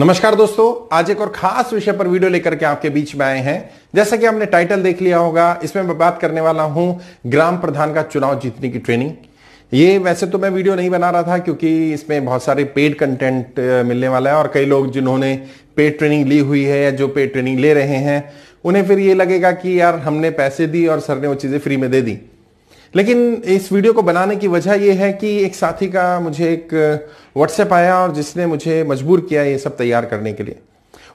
नमस्कार दोस्तों आज एक और खास विषय पर वीडियो लेकर के आपके बीच में आए हैं जैसा कि आपने टाइटल देख लिया होगा इसमें मैं बात करने वाला हूं ग्राम प्रधान का चुनाव जीतने की ट्रेनिंग ये वैसे तो मैं वीडियो नहीं बना रहा था क्योंकि इसमें बहुत सारे पेड कंटेंट मिलने वाला है और कई लोग जिन्होंने पेड ट्रेनिंग ली हुई है या जो पेड ट्रेनिंग ले रहे हैं उन्हें फिर ये लगेगा कि यार हमने पैसे दी और सर ने वो चीज़ें फ्री में दे दी लेकिन इस वीडियो को बनाने की वजह यह है कि एक साथी का मुझे एक व्हाट्सएप आया और जिसने मुझे मजबूर किया ये सब तैयार करने के लिए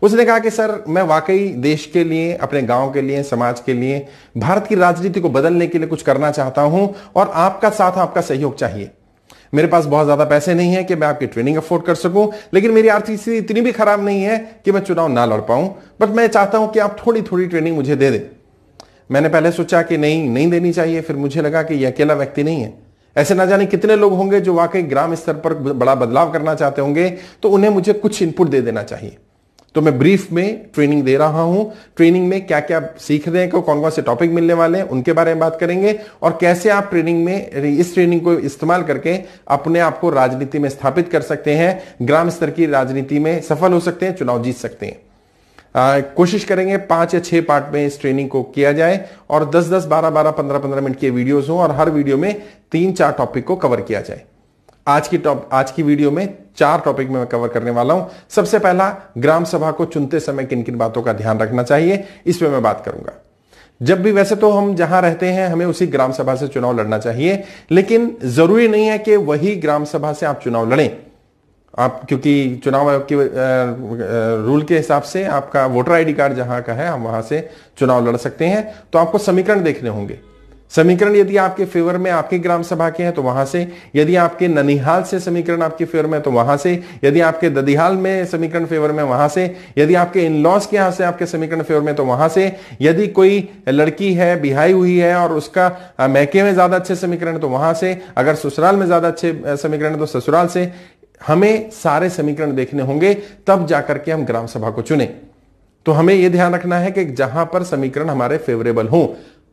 उसने कहा कि सर मैं वाकई देश के लिए अपने गांव के लिए समाज के लिए भारत की राजनीति को बदलने के लिए कुछ करना चाहता हूं और आपका साथ आपका सहयोग चाहिए मेरे पास बहुत ज्यादा पैसे नहीं है कि मैं आपकी ट्रेनिंग अफोर्ड कर सकूं लेकिन मेरी आर्थिक स्थिति इतनी भी खराब नहीं है कि मैं चुनाव ना लड़ पाऊं बट मैं चाहता हूं कि आप थोड़ी थोड़ी ट्रेनिंग मुझे दे दें मैंने पहले सोचा कि नहीं नहीं देनी चाहिए फिर मुझे लगा कि यह अकेला व्यक्ति नहीं है ऐसे ना जाने कितने लोग होंगे जो वाकई ग्राम स्तर पर बड़ा बदलाव करना चाहते होंगे तो उन्हें मुझे कुछ इनपुट दे देना चाहिए तो मैं ब्रीफ में ट्रेनिंग दे रहा हूं ट्रेनिंग में क्या क्या सीख रहे हैं को कौन कौन से टॉपिक मिलने वाले हैं उनके बारे में बात करेंगे और कैसे आप ट्रेनिंग में इस ट्रेनिंग को इस्तेमाल करके अपने आप को राजनीति में स्थापित कर सकते हैं ग्राम स्तर की राजनीति में सफल हो सकते हैं चुनाव जीत सकते हैं कोशिश करेंगे पांच या छह पार्ट में इस ट्रेनिंग को किया जाए और दस दस बारह बारह पंद्रह पंद्रह मिनट के वीडियोस हों और हर वीडियो में तीन चार टॉपिक को कवर किया जाए आज की टॉप आज की वीडियो में चार टॉपिक में मैं कवर करने वाला हूं सबसे पहला ग्राम सभा को चुनते समय किन किन बातों का ध्यान रखना चाहिए इस पर मैं बात करूंगा जब भी वैसे तो हम जहां रहते हैं हमें उसी ग्राम सभा से चुनाव लड़ना चाहिए लेकिन जरूरी नहीं है कि वही ग्राम सभा से आप चुनाव लड़ें आप क्योंकि चुनाव आयोग के रूल के हिसाब से आपका वोटर आईडी कार्ड जहां का है हम वहां से चुनाव लड़ सकते हैं तो आपको समीकरण देखने होंगे समीकरण यदि आपके फेवर में आपके ग्राम सभा के हैं तो वहां से यदि आपके ननिहाल से समीकरण आपके फेवर में तो वहां से यदि आपके ददिहाल में समीकरण फेवर में वहां से यदि आपके इन लॉज के यहां से आपके समीकरण फेवर में तो वहां से यदि कोई लड़की है बिहाई हुई है और उसका महके में ज्यादा अच्छे समीकरण तो वहां से अगर ससुराल में ज्यादा अच्छे समीकरण तो ससुराल से हमें सारे समीकरण देखने होंगे तब जाकर के हम ग्राम सभा को चुने तो हमें यह ध्यान रखना है कि जहां पर समीकरण हमारे फेवरेबल हो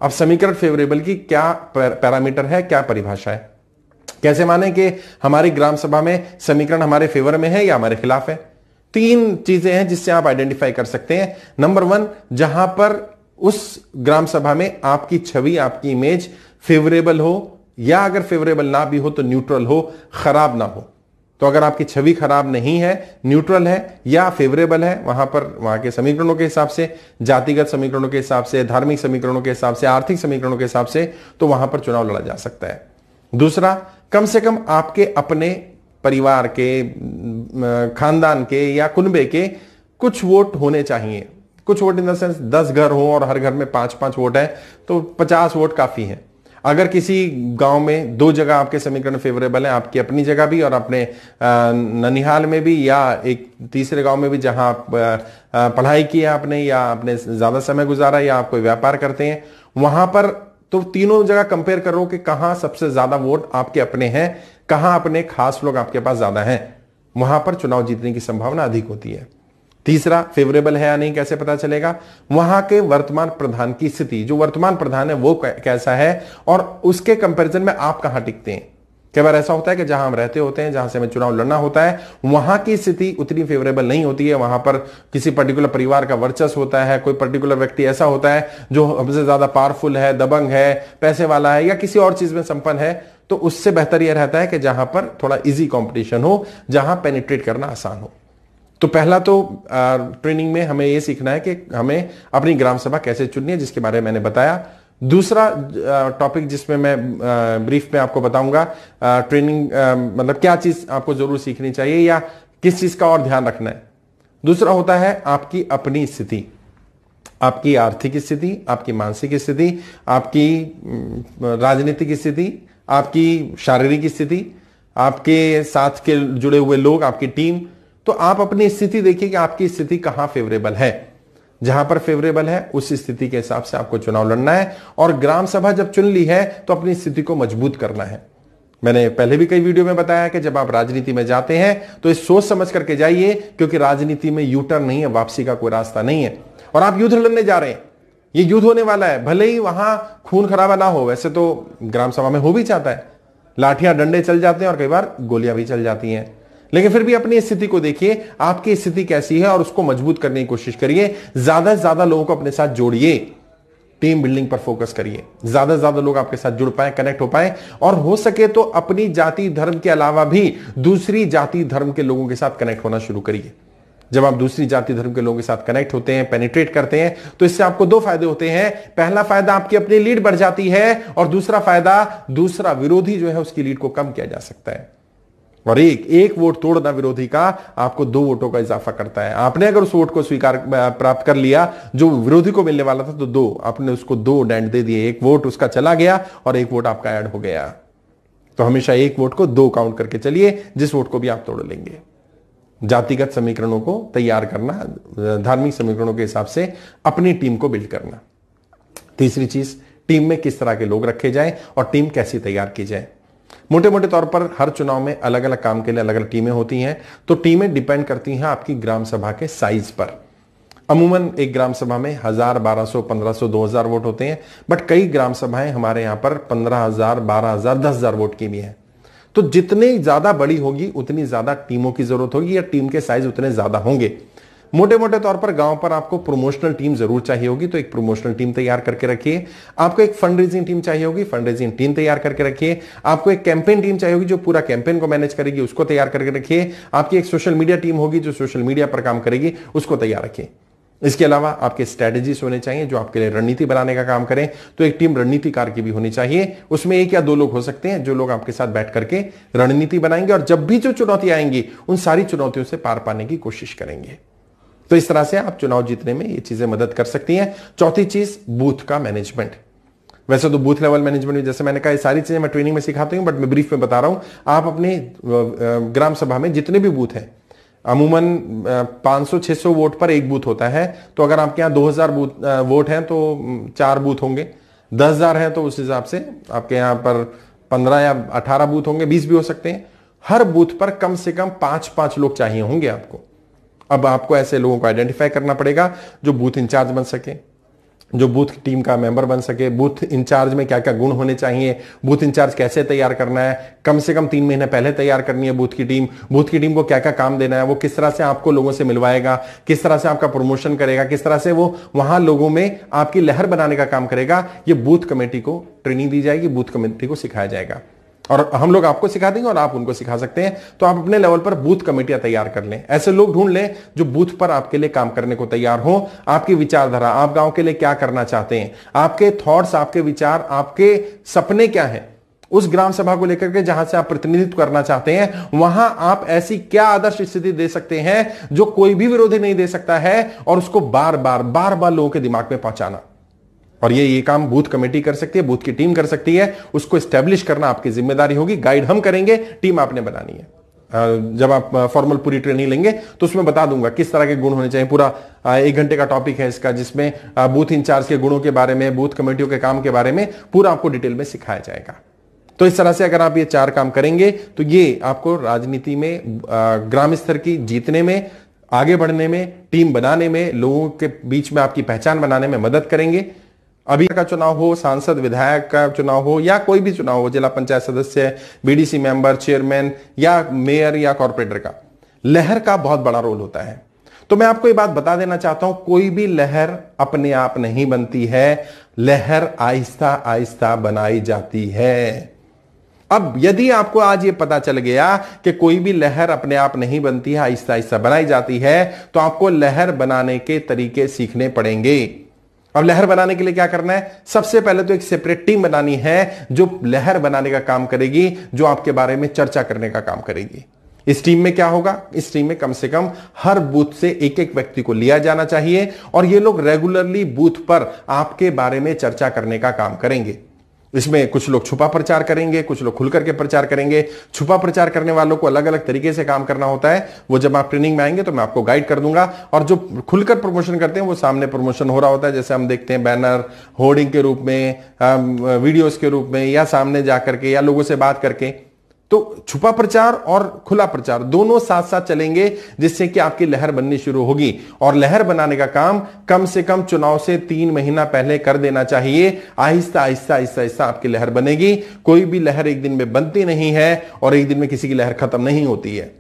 अब समीकरण फेवरेबल की क्या पैरामीटर है क्या परिभाषा है कैसे माने कि हमारी ग्राम सभा में समीकरण हमारे फेवर में है या हमारे खिलाफ है तीन चीजें हैं जिससे आप आइडेंटिफाई कर सकते हैं नंबर वन जहां पर उस ग्राम सभा में आपकी छवि आपकी इमेज फेवरेबल हो या अगर फेवरेबल ना भी हो तो न्यूट्रल हो खराब ना हो तो अगर आपकी छवि खराब नहीं है न्यूट्रल है या फेवरेबल है वहां पर वहां के समीकरणों के हिसाब से जातिगत समीकरणों के हिसाब से धार्मिक समीकरणों के हिसाब से आर्थिक समीकरणों के हिसाब से तो वहां पर चुनाव लड़ा जा सकता है दूसरा कम से कम आपके अपने परिवार के खानदान के या कुनबे के कुछ वोट होने चाहिए कुछ वोट इन द सेंस दस घर हो और हर घर में पांच पांच वोट है तो पचास वोट काफी है अगर किसी गांव में दो जगह आपके समीकरण फेवरेबल है आपकी अपनी जगह भी और अपने ननिहाल में भी या एक तीसरे गांव में भी जहां आप पढ़ाई की है आपने या आपने ज़्यादा समय गुजारा या आप कोई व्यापार करते हैं वहां पर तो तीनों जगह कंपेयर करो कि कहाँ सबसे ज़्यादा वोट आपके अपने हैं कहाँ अपने खास लोग आपके पास ज़्यादा हैं वहां पर चुनाव जीतने की संभावना अधिक होती है तीसरा फेवरेबल है या नहीं कैसे पता चलेगा वहां के वर्तमान प्रधान की स्थिति जो वर्तमान प्रधान है वो कैसा है और उसके कंपैरिजन में आप कहां टिकते हैं कई बार ऐसा होता है कि जहां हम रहते होते हैं जहां से हमें चुनाव लड़ना होता है वहां की स्थिति उतनी फेवरेबल नहीं होती है वहां पर किसी पर्टिकुलर परिवार का वर्चस्व होता है कोई पर्टिकुलर व्यक्ति ऐसा होता है जो हमसे ज्यादा पावरफुल है दबंग है पैसे वाला है या किसी और चीज में संपन्न है तो उससे बेहतर यह रहता है कि जहां पर थोड़ा इजी कॉम्पिटिशन हो जहां पेनिट्रेट करना आसान हो तो पहला तो ट्रेनिंग में हमें ये सीखना है कि हमें अपनी ग्राम सभा कैसे चुननी है जिसके बारे में मैंने बताया दूसरा टॉपिक जिसमें मैं ब्रीफ में आपको बताऊंगा ट्रेनिंग मतलब क्या चीज आपको जरूर सीखनी चाहिए या किस चीज का और ध्यान रखना है दूसरा होता है आपकी अपनी स्थिति आपकी आर्थिक स्थिति आपकी मानसिक स्थिति आपकी राजनीतिक स्थिति आपकी शारीरिक स्थिति आपके साथ के जुड़े हुए लोग आपकी टीम तो आप अपनी स्थिति देखिए कि आपकी स्थिति कहां फेवरेबल है जहां पर फेवरेबल है उस स्थिति के हिसाब से आपको चुनाव लड़ना है और ग्राम सभा जब चुन ली है तो अपनी स्थिति को मजबूत करना है मैंने पहले भी कई वीडियो में बताया कि जब आप राजनीति में जाते हैं तो इस सोच समझ करके जाइए क्योंकि राजनीति में यूटर नहीं है वापसी का कोई रास्ता नहीं है और आप युद्ध लड़ने जा रहे हैं ये युद्ध होने वाला है भले ही वहां खून खराबा ना हो वैसे तो ग्राम सभा में हो भी जाता है लाठियां डंडे चल जाते हैं और कई बार गोलियां भी चल जाती हैं लेकिन फिर भी अपनी स्थिति को देखिए आपकी स्थिति कैसी है और उसको मजबूत करने की कोशिश करिए ज्यादा से ज्यादा लोगों को अपने साथ जोड़िए टीम बिल्डिंग पर फोकस करिए ज्यादा से ज्यादा लोग आपके साथ जुड़ पाए कनेक्ट हो पाए और हो सके तो अपनी जाति धर्म के अलावा भी दूसरी जाति धर्म के लोगों के साथ कनेक्ट होना शुरू करिए जब आप दूसरी जाति धर्म के लोगों के साथ कनेक्ट होते हैं पेनिट्रेट करते हैं तो इससे आपको दो फायदे होते हैं पहला फायदा आपकी अपनी लीड बढ़ जाती है और दूसरा फायदा दूसरा विरोधी जो है उसकी लीड को कम किया जा सकता है और एक एक वोट तोड़ना विरोधी का आपको दो वोटों का इजाफा करता है आपने अगर उस वोट को स्वीकार प्राप्त कर लिया जो विरोधी को मिलने वाला था तो दो आपने उसको दो डेंट दे दिए एक वोट उसका चला गया और एक वोट आपका ऐड हो गया तो हमेशा एक वोट को दो काउंट करके चलिए जिस वोट को भी आप तोड़ लेंगे जातिगत समीकरणों को तैयार करना धार्मिक समीकरणों के हिसाब से अपनी टीम को बिल्ड करना तीसरी चीज टीम में किस तरह के लोग रखे जाएं और टीम कैसी तैयार की जाए मोटे मोटे तौर पर हर चुनाव में अलग अलग काम के लिए अलग अलग टीमें होती हैं तो टीमें डिपेंड करती हैं आपकी ग्राम सभा के साइज पर अमूमन एक ग्राम सभा में हजार बारह सौ पंद्रह सौ दो हजार वोट होते हैं बट कई ग्राम सभाएं हमारे यहां पर पंद्रह हजार बारह हजार दस हजार वोट की भी हैं तो जितनी ज्यादा बड़ी होगी उतनी ज्यादा टीमों की जरूरत होगी या टीम के साइज उतने ज्यादा होंगे मोटे मोटे तौर पर गांव पर आपको प्रमोशनल टीम जरूर चाहिए होगी तो एक प्रमोशनल टीम तैयार करके रखिए आपको एक फंड रेजिंग टीम चाहिए होगी फंड रेजिंग टीम तैयार करके रखिए आपको एक कैंपेन टीम चाहिए होगी जो पूरा कैंपेन को मैनेज करेगी उसको तैयार करके रखिए आपकी एक सोशल मीडिया टीम होगी जो सोशल मीडिया पर काम करेगी उसको तैयार रखिए इसके अलावा आपके स्ट्रैटेजीज होने चाहिए जो आपके लिए रणनीति बनाने का काम करें तो एक टीम रणनीतिकार की भी होनी चाहिए उसमें एक या दो लोग हो सकते हैं जो लोग आपके साथ बैठ करके रणनीति बनाएंगे और जब भी जो चुनौती आएंगी उन सारी चुनौतियों से पार पाने की कोशिश करेंगे तो इस तरह से आप चुनाव जीतने में ये चीजें मदद कर सकती हैं चौथी चीज बूथ का मैनेजमेंट वैसे तो बूथ लेवल मैनेजमेंट में जैसे मैंने कहा ये सारी चीजें मैं ट्रेनिंग में सिखाती हूँ बट मैं ब्रीफ में बता रहा हूँ आप अपने ग्राम सभा में जितने भी बूथ हैं अमूमन 500-600 वोट पर एक बूथ होता है तो अगर आपके यहाँ 2000 बूथ वोट हैं तो चार बूथ होंगे 10000 हैं तो उस हिसाब से आपके यहाँ पर 15 या 18 बूथ होंगे 20 भी हो सकते हैं हर बूथ पर कम से कम पांच पांच लोग चाहिए होंगे आपको अब आपको ऐसे लोगों को आइडेंटिफाई करना पड़ेगा जो बूथ इंचार्ज बन सके जो बूथ टीम का मेंबर बन सके बूथ इंचार्ज में क्या क्या गुण होने चाहिए बूथ इंचार्ज कैसे तैयार करना है कम से कम तीन महीने पहले तैयार करनी है बूथ की टीम बूथ की टीम को क्या क्या काम देना है वो किस तरह से आपको लोगों से मिलवाएगा किस तरह से आपका प्रमोशन करेगा किस तरह से वो वहां लोगों में आपकी लहर बनाने का काम करेगा ये बूथ कमेटी को ट्रेनिंग दी जाएगी बूथ कमेटी को सिखाया जाएगा और हम लोग आपको सिखा देंगे और आप उनको सिखा सकते हैं तो आप अपने लेवल पर बूथ कमेटियां तैयार कर लें ऐसे लोग ढूंढ लें जो बूथ पर आपके लिए काम करने को तैयार हो आपकी विचारधारा आप गांव के लिए क्या करना चाहते हैं आपके थॉट्स आपके विचार आपके सपने क्या हैं उस ग्राम सभा को लेकर के जहां से आप प्रतिनिधित्व करना चाहते हैं वहां आप ऐसी क्या आदर्श स्थिति दे सकते हैं जो कोई भी विरोधी नहीं दे सकता है और उसको बार बार बार बार लोगों के दिमाग में पहुंचाना और ये ये काम बूथ कमेटी कर सकती है बूथ की टीम कर सकती है उसको स्टैब्लिश करना आपकी जिम्मेदारी होगी गाइड हम करेंगे टीम आपने बनानी है जब आप फॉर्मल पूरी ट्रेनिंग लेंगे तो उसमें बता दूंगा किस तरह के गुण होने चाहिए पूरा एक घंटे का टॉपिक है इसका जिसमें बूथ इंचार्ज के गुणों के बारे में बूथ कमेटियों के काम के बारे में पूरा आपको डिटेल में सिखाया जाएगा तो इस तरह से अगर आप ये चार काम करेंगे तो ये आपको राजनीति में ग्राम स्तर की जीतने में आगे बढ़ने में टीम बनाने में लोगों के बीच में आपकी पहचान बनाने में मदद करेंगे अभी का चुनाव हो सांसद विधायक का चुनाव हो या कोई भी चुनाव हो जिला पंचायत सदस्य बीडीसी मेंबर चेयरमैन या मेयर या कॉरपोरेटर का लहर का बहुत बड़ा रोल होता है तो मैं आपको ये बात बता देना चाहता हूं कोई भी लहर अपने आप नहीं बनती है लहर आहिस्ता आहिस्ता बनाई जाती है अब यदि आपको आज ये पता चल गया कि कोई भी लहर अपने आप नहीं बनती है आहिस्ता आहिस्ता बनाई जाती है तो आपको लहर बनाने के तरीके सीखने पड़ेंगे अब लहर बनाने के लिए क्या करना है सबसे पहले तो एक सेपरेट टीम बनानी है जो लहर बनाने का काम करेगी जो आपके बारे में चर्चा करने का काम करेगी इस टीम में क्या होगा इस टीम में कम से कम हर बूथ से एक एक व्यक्ति को लिया जाना चाहिए और ये लोग रेगुलरली बूथ पर आपके बारे में चर्चा करने का काम करेंगे इसमें कुछ लोग छुपा प्रचार करेंगे कुछ लोग खुलकर के प्रचार करेंगे छुपा प्रचार करने वालों को अलग अलग तरीके से काम करना होता है वो जब आप ट्रेनिंग में आएंगे तो मैं आपको गाइड कर दूंगा और जो खुलकर प्रमोशन करते हैं वो सामने प्रमोशन हो रहा होता है जैसे हम देखते हैं बैनर होर्डिंग के रूप में वीडियोज के रूप में या सामने जा करके या लोगों से बात करके तो छुपा प्रचार और खुला प्रचार दोनों साथ साथ चलेंगे जिससे कि आपकी लहर बननी शुरू होगी और लहर बनाने का काम कम से कम चुनाव से तीन महीना पहले कर देना चाहिए आहिस्ता आहिस्ता आहिस्ता आहिस्ता आपकी लहर बनेगी कोई भी लहर एक दिन में बनती नहीं है और एक दिन में किसी की लहर खत्म नहीं होती है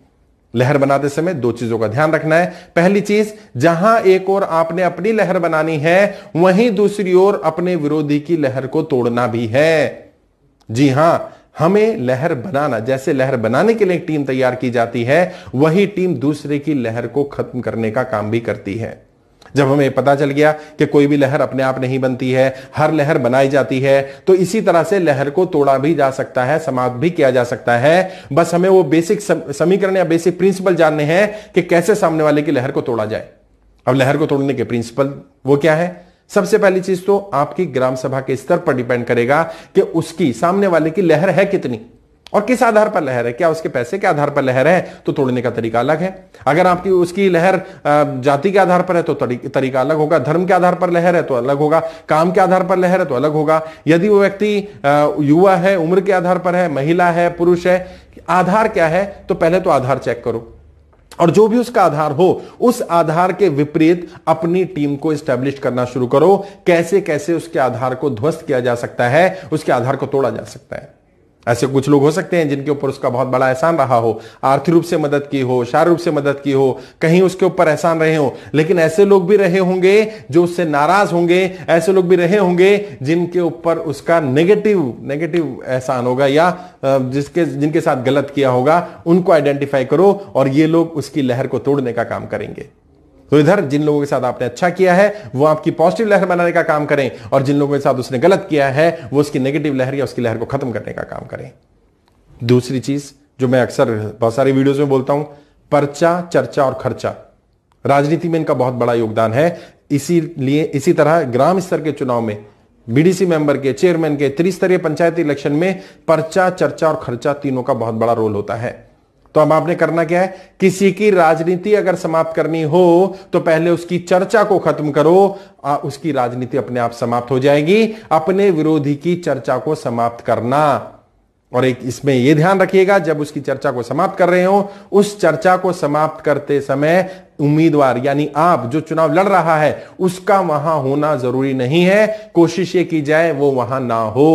लहर बनाते समय दो चीजों का ध्यान रखना है पहली चीज जहां एक और आपने अपनी लहर बनानी है वहीं दूसरी ओर अपने विरोधी की लहर को तोड़ना भी है जी हां हमें लहर बनाना जैसे लहर बनाने के लिए एक टीम तैयार की जाती है वही टीम दूसरे की लहर को खत्म करने का काम भी करती है जब हमें पता चल गया कि कोई भी लहर अपने आप नहीं बनती है हर लहर बनाई जाती है तो इसी तरह से लहर को तोड़ा भी जा सकता है समाप्त भी किया जा सकता है बस हमें वो बेसिक समीकरण या बेसिक प्रिंसिपल जानने हैं कि कैसे सामने वाले की लहर को तोड़ा जाए अब लहर को तोड़ने के प्रिंसिपल वो क्या है सबसे पहली चीज तो आपकी ग्राम सभा के स्तर पर डिपेंड करेगा कि उसकी सामने वाले की लहर है कितनी और किस आधार पर लहर है क्या उसके पैसे के आधार पर लहर है तो तोड़ने का तरीका अलग है अगर आपकी उसकी लहर जाति के आधार पर है तो तरीका अलग होगा धर्म के आधार पर लहर है तो अलग होगा काम के आधार पर लहर है तो अलग होगा यदि वो व्यक्ति युवा है उम्र के आधार पर है महिला है पुरुष है आधार क्या है तो पहले तो आधार चेक करो और जो भी उसका आधार हो उस आधार के विपरीत अपनी टीम को स्टैब्लिश करना शुरू करो कैसे कैसे उसके आधार को ध्वस्त किया जा सकता है उसके आधार को तोड़ा जा सकता है ऐसे कुछ लोग हो सकते हैं जिनके ऊपर उसका बहुत बड़ा एहसान रहा हो आर्थिक रूप से मदद की हो शारीरिक रूप से मदद की हो कहीं उसके ऊपर एहसान रहे हो लेकिन ऐसे लोग भी रहे होंगे जो उससे नाराज होंगे ऐसे लोग भी रहे होंगे जिनके ऊपर उसका नेगेटिव नेगेटिव एहसान होगा या जिसके जिनके साथ गलत किया होगा उनको आइडेंटिफाई करो और ये लोग उसकी लहर को तोड़ने का काम करेंगे तो इधर जिन लोगों के साथ आपने अच्छा किया है वो आपकी पॉजिटिव लहर बनाने का काम करें और जिन लोगों के साथ उसने गलत किया है वो उसकी नेगेटिव लहर या उसकी लहर को खत्म करने का काम करें दूसरी चीज जो मैं अक्सर बहुत सारी वीडियोज में बोलता हूं पर्चा चर्चा और खर्चा राजनीति में इनका बहुत बड़ा योगदान है इसीलिए इसी तरह ग्राम स्तर के चुनाव में बीडीसी मेंबर के चेयरमैन के त्रिस्तरीय पंचायत इलेक्शन में पर्चा चर्चा और खर्चा तीनों का बहुत बड़ा रोल होता है तो अब आपने करना क्या है किसी की राजनीति अगर समाप्त करनी हो तो पहले उसकी चर्चा को खत्म करो आ, उसकी राजनीति अपने आप समाप्त हो जाएगी अपने विरोधी की चर्चा को समाप्त करना और एक इसमें यह ध्यान रखिएगा जब उसकी चर्चा को समाप्त कर रहे हो उस चर्चा को समाप्त करते समय उम्मीदवार यानी आप जो चुनाव लड़ रहा है उसका वहां होना जरूरी नहीं है कोशिश ये की जाए वो वहां ना हो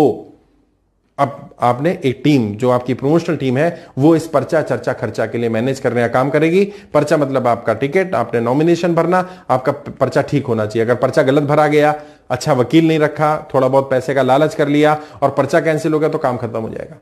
अब आपने एक टीम जो आपकी प्रमोशनल टीम है वो इस पर्चा चर्चा खर्चा के लिए मैनेज करने का काम करेगी पर्चा मतलब आपका टिकट आपने नॉमिनेशन भरना आपका पर्चा ठीक होना चाहिए अगर पर्चा गलत भरा गया अच्छा वकील नहीं रखा थोड़ा बहुत पैसे का लालच कर लिया और पर्चा कैंसिल हो गया तो काम खत्म हो जाएगा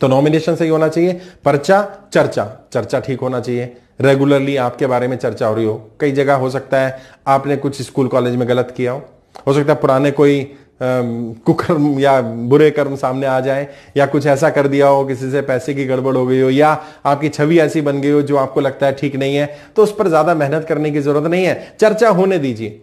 तो नॉमिनेशन सही होना चाहिए पर्चा चर्चा चर्चा ठीक होना चाहिए रेगुलरली आपके बारे में चर्चा हो रही हो कई जगह हो सकता है आपने कुछ स्कूल कॉलेज में गलत किया हो हो सकता है पुराने कोई कुकर्म या बुरे कर्म सामने आ जाए या कुछ ऐसा कर दिया हो किसी से पैसे की गड़बड़ हो गई हो या आपकी छवि ऐसी बन गई हो जो आपको लगता है ठीक नहीं है तो उस पर ज्यादा मेहनत करने की जरूरत नहीं है चर्चा होने दीजिए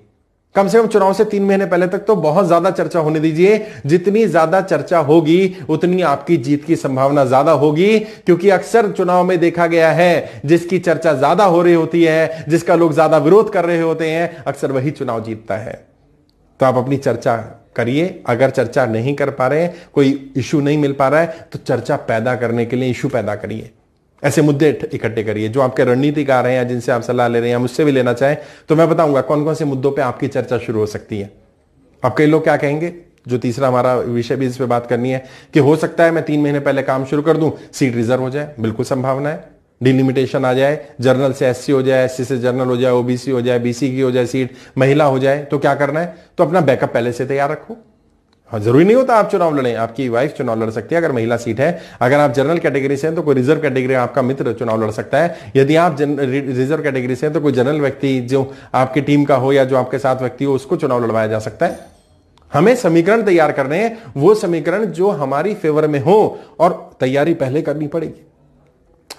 कम से कम चुनाव से तीन महीने पहले तक तो बहुत ज्यादा चर्चा होने दीजिए जितनी ज्यादा चर्चा होगी उतनी आपकी जीत की संभावना ज्यादा होगी क्योंकि अक्सर चुनाव में देखा गया है जिसकी चर्चा ज्यादा हो रही होती है जिसका लोग ज्यादा विरोध कर रहे होते हैं अक्सर वही चुनाव जीतता है तो आप अपनी चर्चा करिए अगर चर्चा नहीं कर पा रहे हैं कोई इशू नहीं मिल पा रहा है तो चर्चा पैदा करने के लिए इशू पैदा करिए ऐसे मुद्दे इकट्ठे करिए जो आपके रणनीतिक आ रहे हैं जिनसे आप सलाह ले रहे हैं मुझसे भी लेना चाहें तो मैं बताऊंगा कौन कौन से मुद्दों पर आपकी चर्चा शुरू हो सकती है अब कई लोग क्या कहेंगे जो तीसरा हमारा विषय भी इस पर बात करनी है कि हो सकता है मैं तीन महीने पहले काम शुरू कर दूं सीट रिजर्व हो जाए बिल्कुल संभावना है डिलिमिटेशन आ जाए जर्नल से एससी हो जाए एससी से जर्नल हो जाए ओबीसी हो जाए बीसी की हो जाए सीट महिला हो जाए तो क्या करना है तो अपना बैकअप पहले से तैयार रखो हाँ जरूरी नहीं होता आप चुनाव लड़ें आपकी वाइफ चुनाव लड़ सकती है अगर महिला सीट है अगर आप जनरल कैटेगरी से हैं तो कोई रिजर्व कैटेगरी आपका मित्र चुनाव लड़ सकता है यदि आप जन, रिजर्व कैटेगरी से हैं तो कोई जनरल व्यक्ति जो आपकी टीम का हो या जो आपके साथ व्यक्ति हो उसको चुनाव लड़वाया जा सकता है हमें समीकरण तैयार करने हैं वो समीकरण जो हमारी फेवर में हो और तैयारी पहले करनी पड़ेगी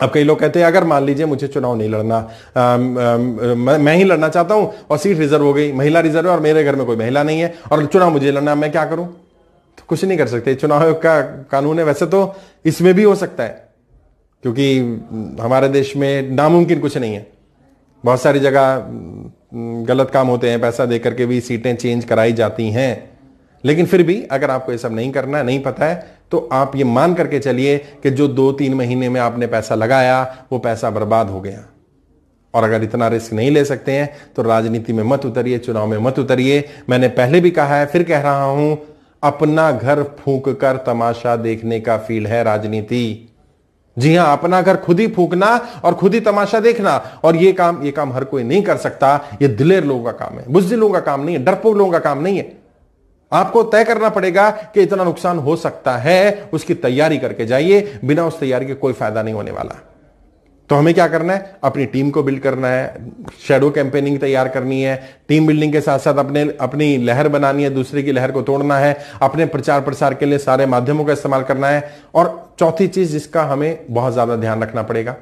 अब कई लोग कहते हैं अगर मान लीजिए मुझे चुनाव नहीं लड़ना आ, मैं, मैं ही लड़ना चाहता हूं और सीट रिजर्व हो गई महिला रिजर्व है और मेरे घर में कोई महिला नहीं है और चुनाव मुझे लड़ना मैं क्या करूं तो कुछ नहीं कर सकते चुनाव का कानून है वैसे तो इसमें भी हो सकता है क्योंकि हमारे देश में नामुमकिन कुछ नहीं है बहुत सारी जगह गलत काम होते हैं पैसा दे करके भी सीटें चेंज कराई जाती हैं लेकिन फिर भी अगर आपको ये सब नहीं करना है नहीं पता है तो आप ये मान करके चलिए कि जो दो तीन महीने में आपने पैसा लगाया वो पैसा बर्बाद हो गया और अगर इतना रिस्क नहीं ले सकते हैं तो राजनीति में मत उतरिए चुनाव में मत उतरिए मैंने पहले भी कहा है फिर कह रहा हूं अपना घर फूंक कर तमाशा देखने का फील है राजनीति जी हां अपना घर खुद ही फूकना और खुद ही तमाशा देखना और ये काम ये काम हर कोई नहीं कर सकता ये दिलेर लोगों का काम है बुजदिलों का काम नहीं है डरपोक लोगों का काम नहीं है आपको तय करना पड़ेगा कि इतना नुकसान हो सकता है उसकी तैयारी करके जाइए बिना उस तैयारी के कोई फायदा नहीं होने वाला तो हमें क्या करना है अपनी टीम को बिल्ड करना है शेडो कैंपेनिंग तैयार करनी है टीम बिल्डिंग के साथ साथ अपने अपनी लहर बनानी है दूसरे की लहर को तोड़ना है अपने प्रचार प्रसार के लिए सारे माध्यमों का इस्तेमाल करना है और चौथी चीज जिसका हमें बहुत ज्यादा ध्यान रखना पड़ेगा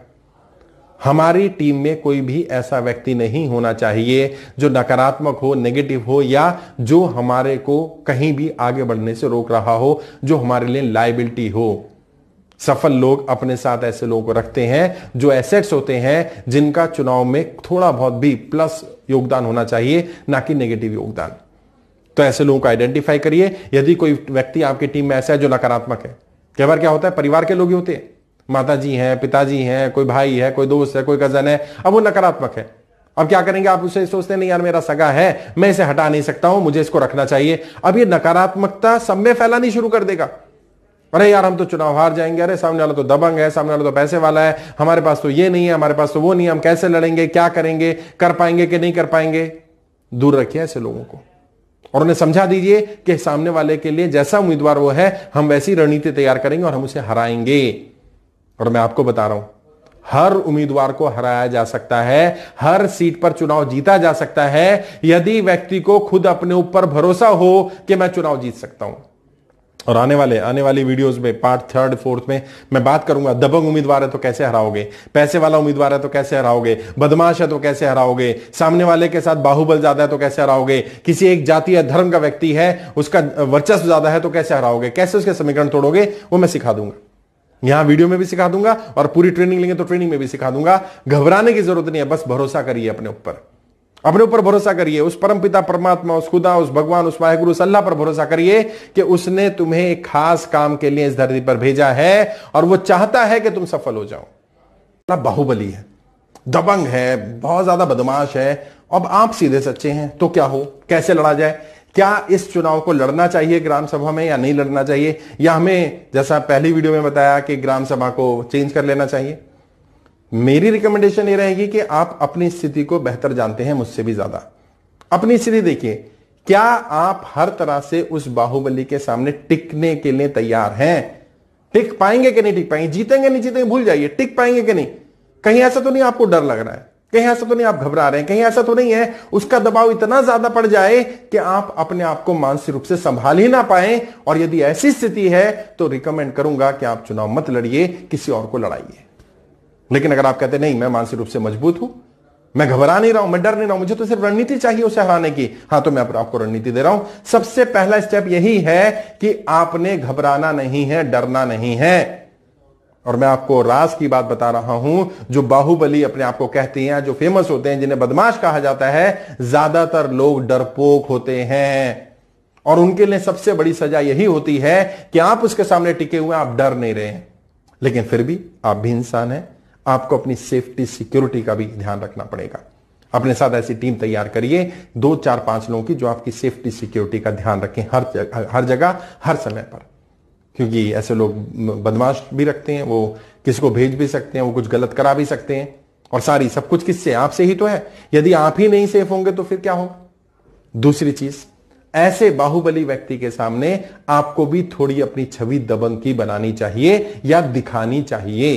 हमारी टीम में कोई भी ऐसा व्यक्ति नहीं होना चाहिए जो नकारात्मक हो नेगेटिव हो या जो हमारे को कहीं भी आगे बढ़ने से रोक रहा हो जो हमारे लिए लाइबिलिटी हो सफल लोग अपने साथ ऐसे लोगों को रखते हैं जो एसेट्स होते हैं जिनका चुनाव में थोड़ा बहुत भी प्लस योगदान होना चाहिए ना कि नेगेटिव योगदान तो ऐसे लोगों को आइडेंटिफाई करिए यदि कोई व्यक्ति आपकी टीम में ऐसा है जो नकारात्मक है कई बार क्या होता है परिवार के लोग ही होते हैं माता जी हैं पिताजी हैं कोई भाई है कोई दोस्त है कोई कजन है अब वो नकारात्मक है अब क्या करेंगे आप उसे सोचते नहीं यार मेरा सगा है मैं इसे हटा नहीं सकता हूं मुझे इसको रखना चाहिए अब ये नकारात्मकता सब में फैलानी शुरू कर देगा अरे यार हम तो चुनाव हार जाएंगे अरे सामने वाला तो दबंग है सामने वाला तो पैसे वाला है हमारे पास तो ये नहीं है हमारे पास तो वो नहीं है हम कैसे लड़ेंगे क्या करेंगे कर पाएंगे कि नहीं कर पाएंगे दूर रखिए ऐसे लोगों को और उन्हें समझा दीजिए कि सामने वाले के लिए जैसा उम्मीदवार वो है हम वैसी रणनीति तैयार करेंगे और हम उसे हराएंगे और मैं आपको बता रहा हूं हर उम्मीदवार को हराया जा सकता है हर सीट पर चुनाव जीता जा सकता है यदि व्यक्ति को खुद अपने ऊपर भरोसा हो कि मैं चुनाव जीत सकता हूं और आने वाले आने वाली वीडियोस में पार्ट थर्ड फोर्थ में मैं बात करूंगा दबंग उम्मीदवार है तो कैसे हराओगे पैसे वाला उम्मीदवार है तो कैसे हराओगे बदमाश है तो कैसे हराओगे सामने वाले के साथ बाहुबल ज्यादा है तो कैसे हराओगे किसी एक जाति या धर्म का व्यक्ति है उसका वर्चस्व ज्यादा है तो कैसे हराओगे कैसे उसके समीकरण तोड़ोगे वो मैं सिखा दूंगा यहां वीडियो में भी सिखा दूंगा और पूरी ट्रेनिंग लेंगे तो ट्रेनिंग में भी सिखा दूंगा घबराने की जरूरत नहीं है बस भरोसा करिए अपने ऊपर अपने ऊपर भरोसा करिए उस परम पिता परमात्मा उस खुदा उस भगवान उस वाहेगुरु उस अल्लाह पर भरोसा करिए कि उसने तुम्हें एक खास काम के लिए इस धरती पर भेजा है और वो चाहता है कि तुम सफल हो जाओ बाहुबली है दबंग है बहुत ज्यादा बदमाश है अब आप सीधे सच्चे हैं तो क्या हो कैसे लड़ा जाए क्या इस चुनाव को लड़ना चाहिए ग्राम सभा में या नहीं लड़ना चाहिए या हमें जैसा पहली वीडियो में बताया कि ग्राम सभा को चेंज कर लेना चाहिए मेरी रिकमेंडेशन ये रहेगी कि आप अपनी स्थिति को बेहतर जानते हैं मुझसे भी ज्यादा अपनी स्थिति देखिए क्या आप हर तरह से उस बाहुबली के सामने टिकने के लिए तैयार हैं टिक पाएंगे कि नहीं टिक पाएंगे जीतेंगे नहीं जीतेंगे भूल जाइए टिक पाएंगे कि नहीं कहीं ऐसा तो नहीं आपको डर लग रहा है कहीं ऐसा तो नहीं आप घबरा रहे हैं कहीं ऐसा तो नहीं है उसका दबाव इतना ज्यादा पड़ जाए कि आप अपने आप को मानसिक रूप से संभाल ही ना पाए और यदि ऐसी स्थिति है तो रिकमेंड करूंगा कि आप चुनाव मत लड़िए किसी और को लड़ाइए लेकिन अगर आप कहते नहीं मैं मानसिक रूप से मजबूत हूं मैं घबरा नहीं रहा हूं मैं डर नहीं रहा हूं मुझे तो सिर्फ रणनीति चाहिए उसे हराने की हाँ तो मैं आपको रणनीति दे रहा हूं सबसे पहला स्टेप यही है कि आपने घबराना नहीं है डरना नहीं है और मैं आपको राज की बात बता रहा हूं जो बाहुबली अपने आप को कहते हैं जो फेमस होते हैं जिन्हें बदमाश कहा जाता है ज्यादातर लोग डरपोक होते हैं और उनके लिए सबसे बड़ी सजा यही होती है कि आप उसके सामने टिके हुए आप डर नहीं रहे हैं लेकिन फिर भी आप भी इंसान हैं आपको अपनी सेफ्टी सिक्योरिटी का भी ध्यान रखना पड़ेगा अपने साथ ऐसी टीम तैयार करिए दो चार पांच लोगों की जो आपकी सेफ्टी सिक्योरिटी का ध्यान रखें हर जग, हर जगह हर समय पर क्योंकि ऐसे लोग बदमाश भी रखते हैं वो किसी को भेज भी सकते हैं वो कुछ गलत करा भी सकते हैं और सारी सब कुछ किससे आपसे ही तो है यदि आप ही नहीं सेफ होंगे तो फिर क्या होगा दूसरी चीज ऐसे बाहुबली व्यक्ति के सामने आपको भी थोड़ी अपनी छवि दबंग की बनानी चाहिए या दिखानी चाहिए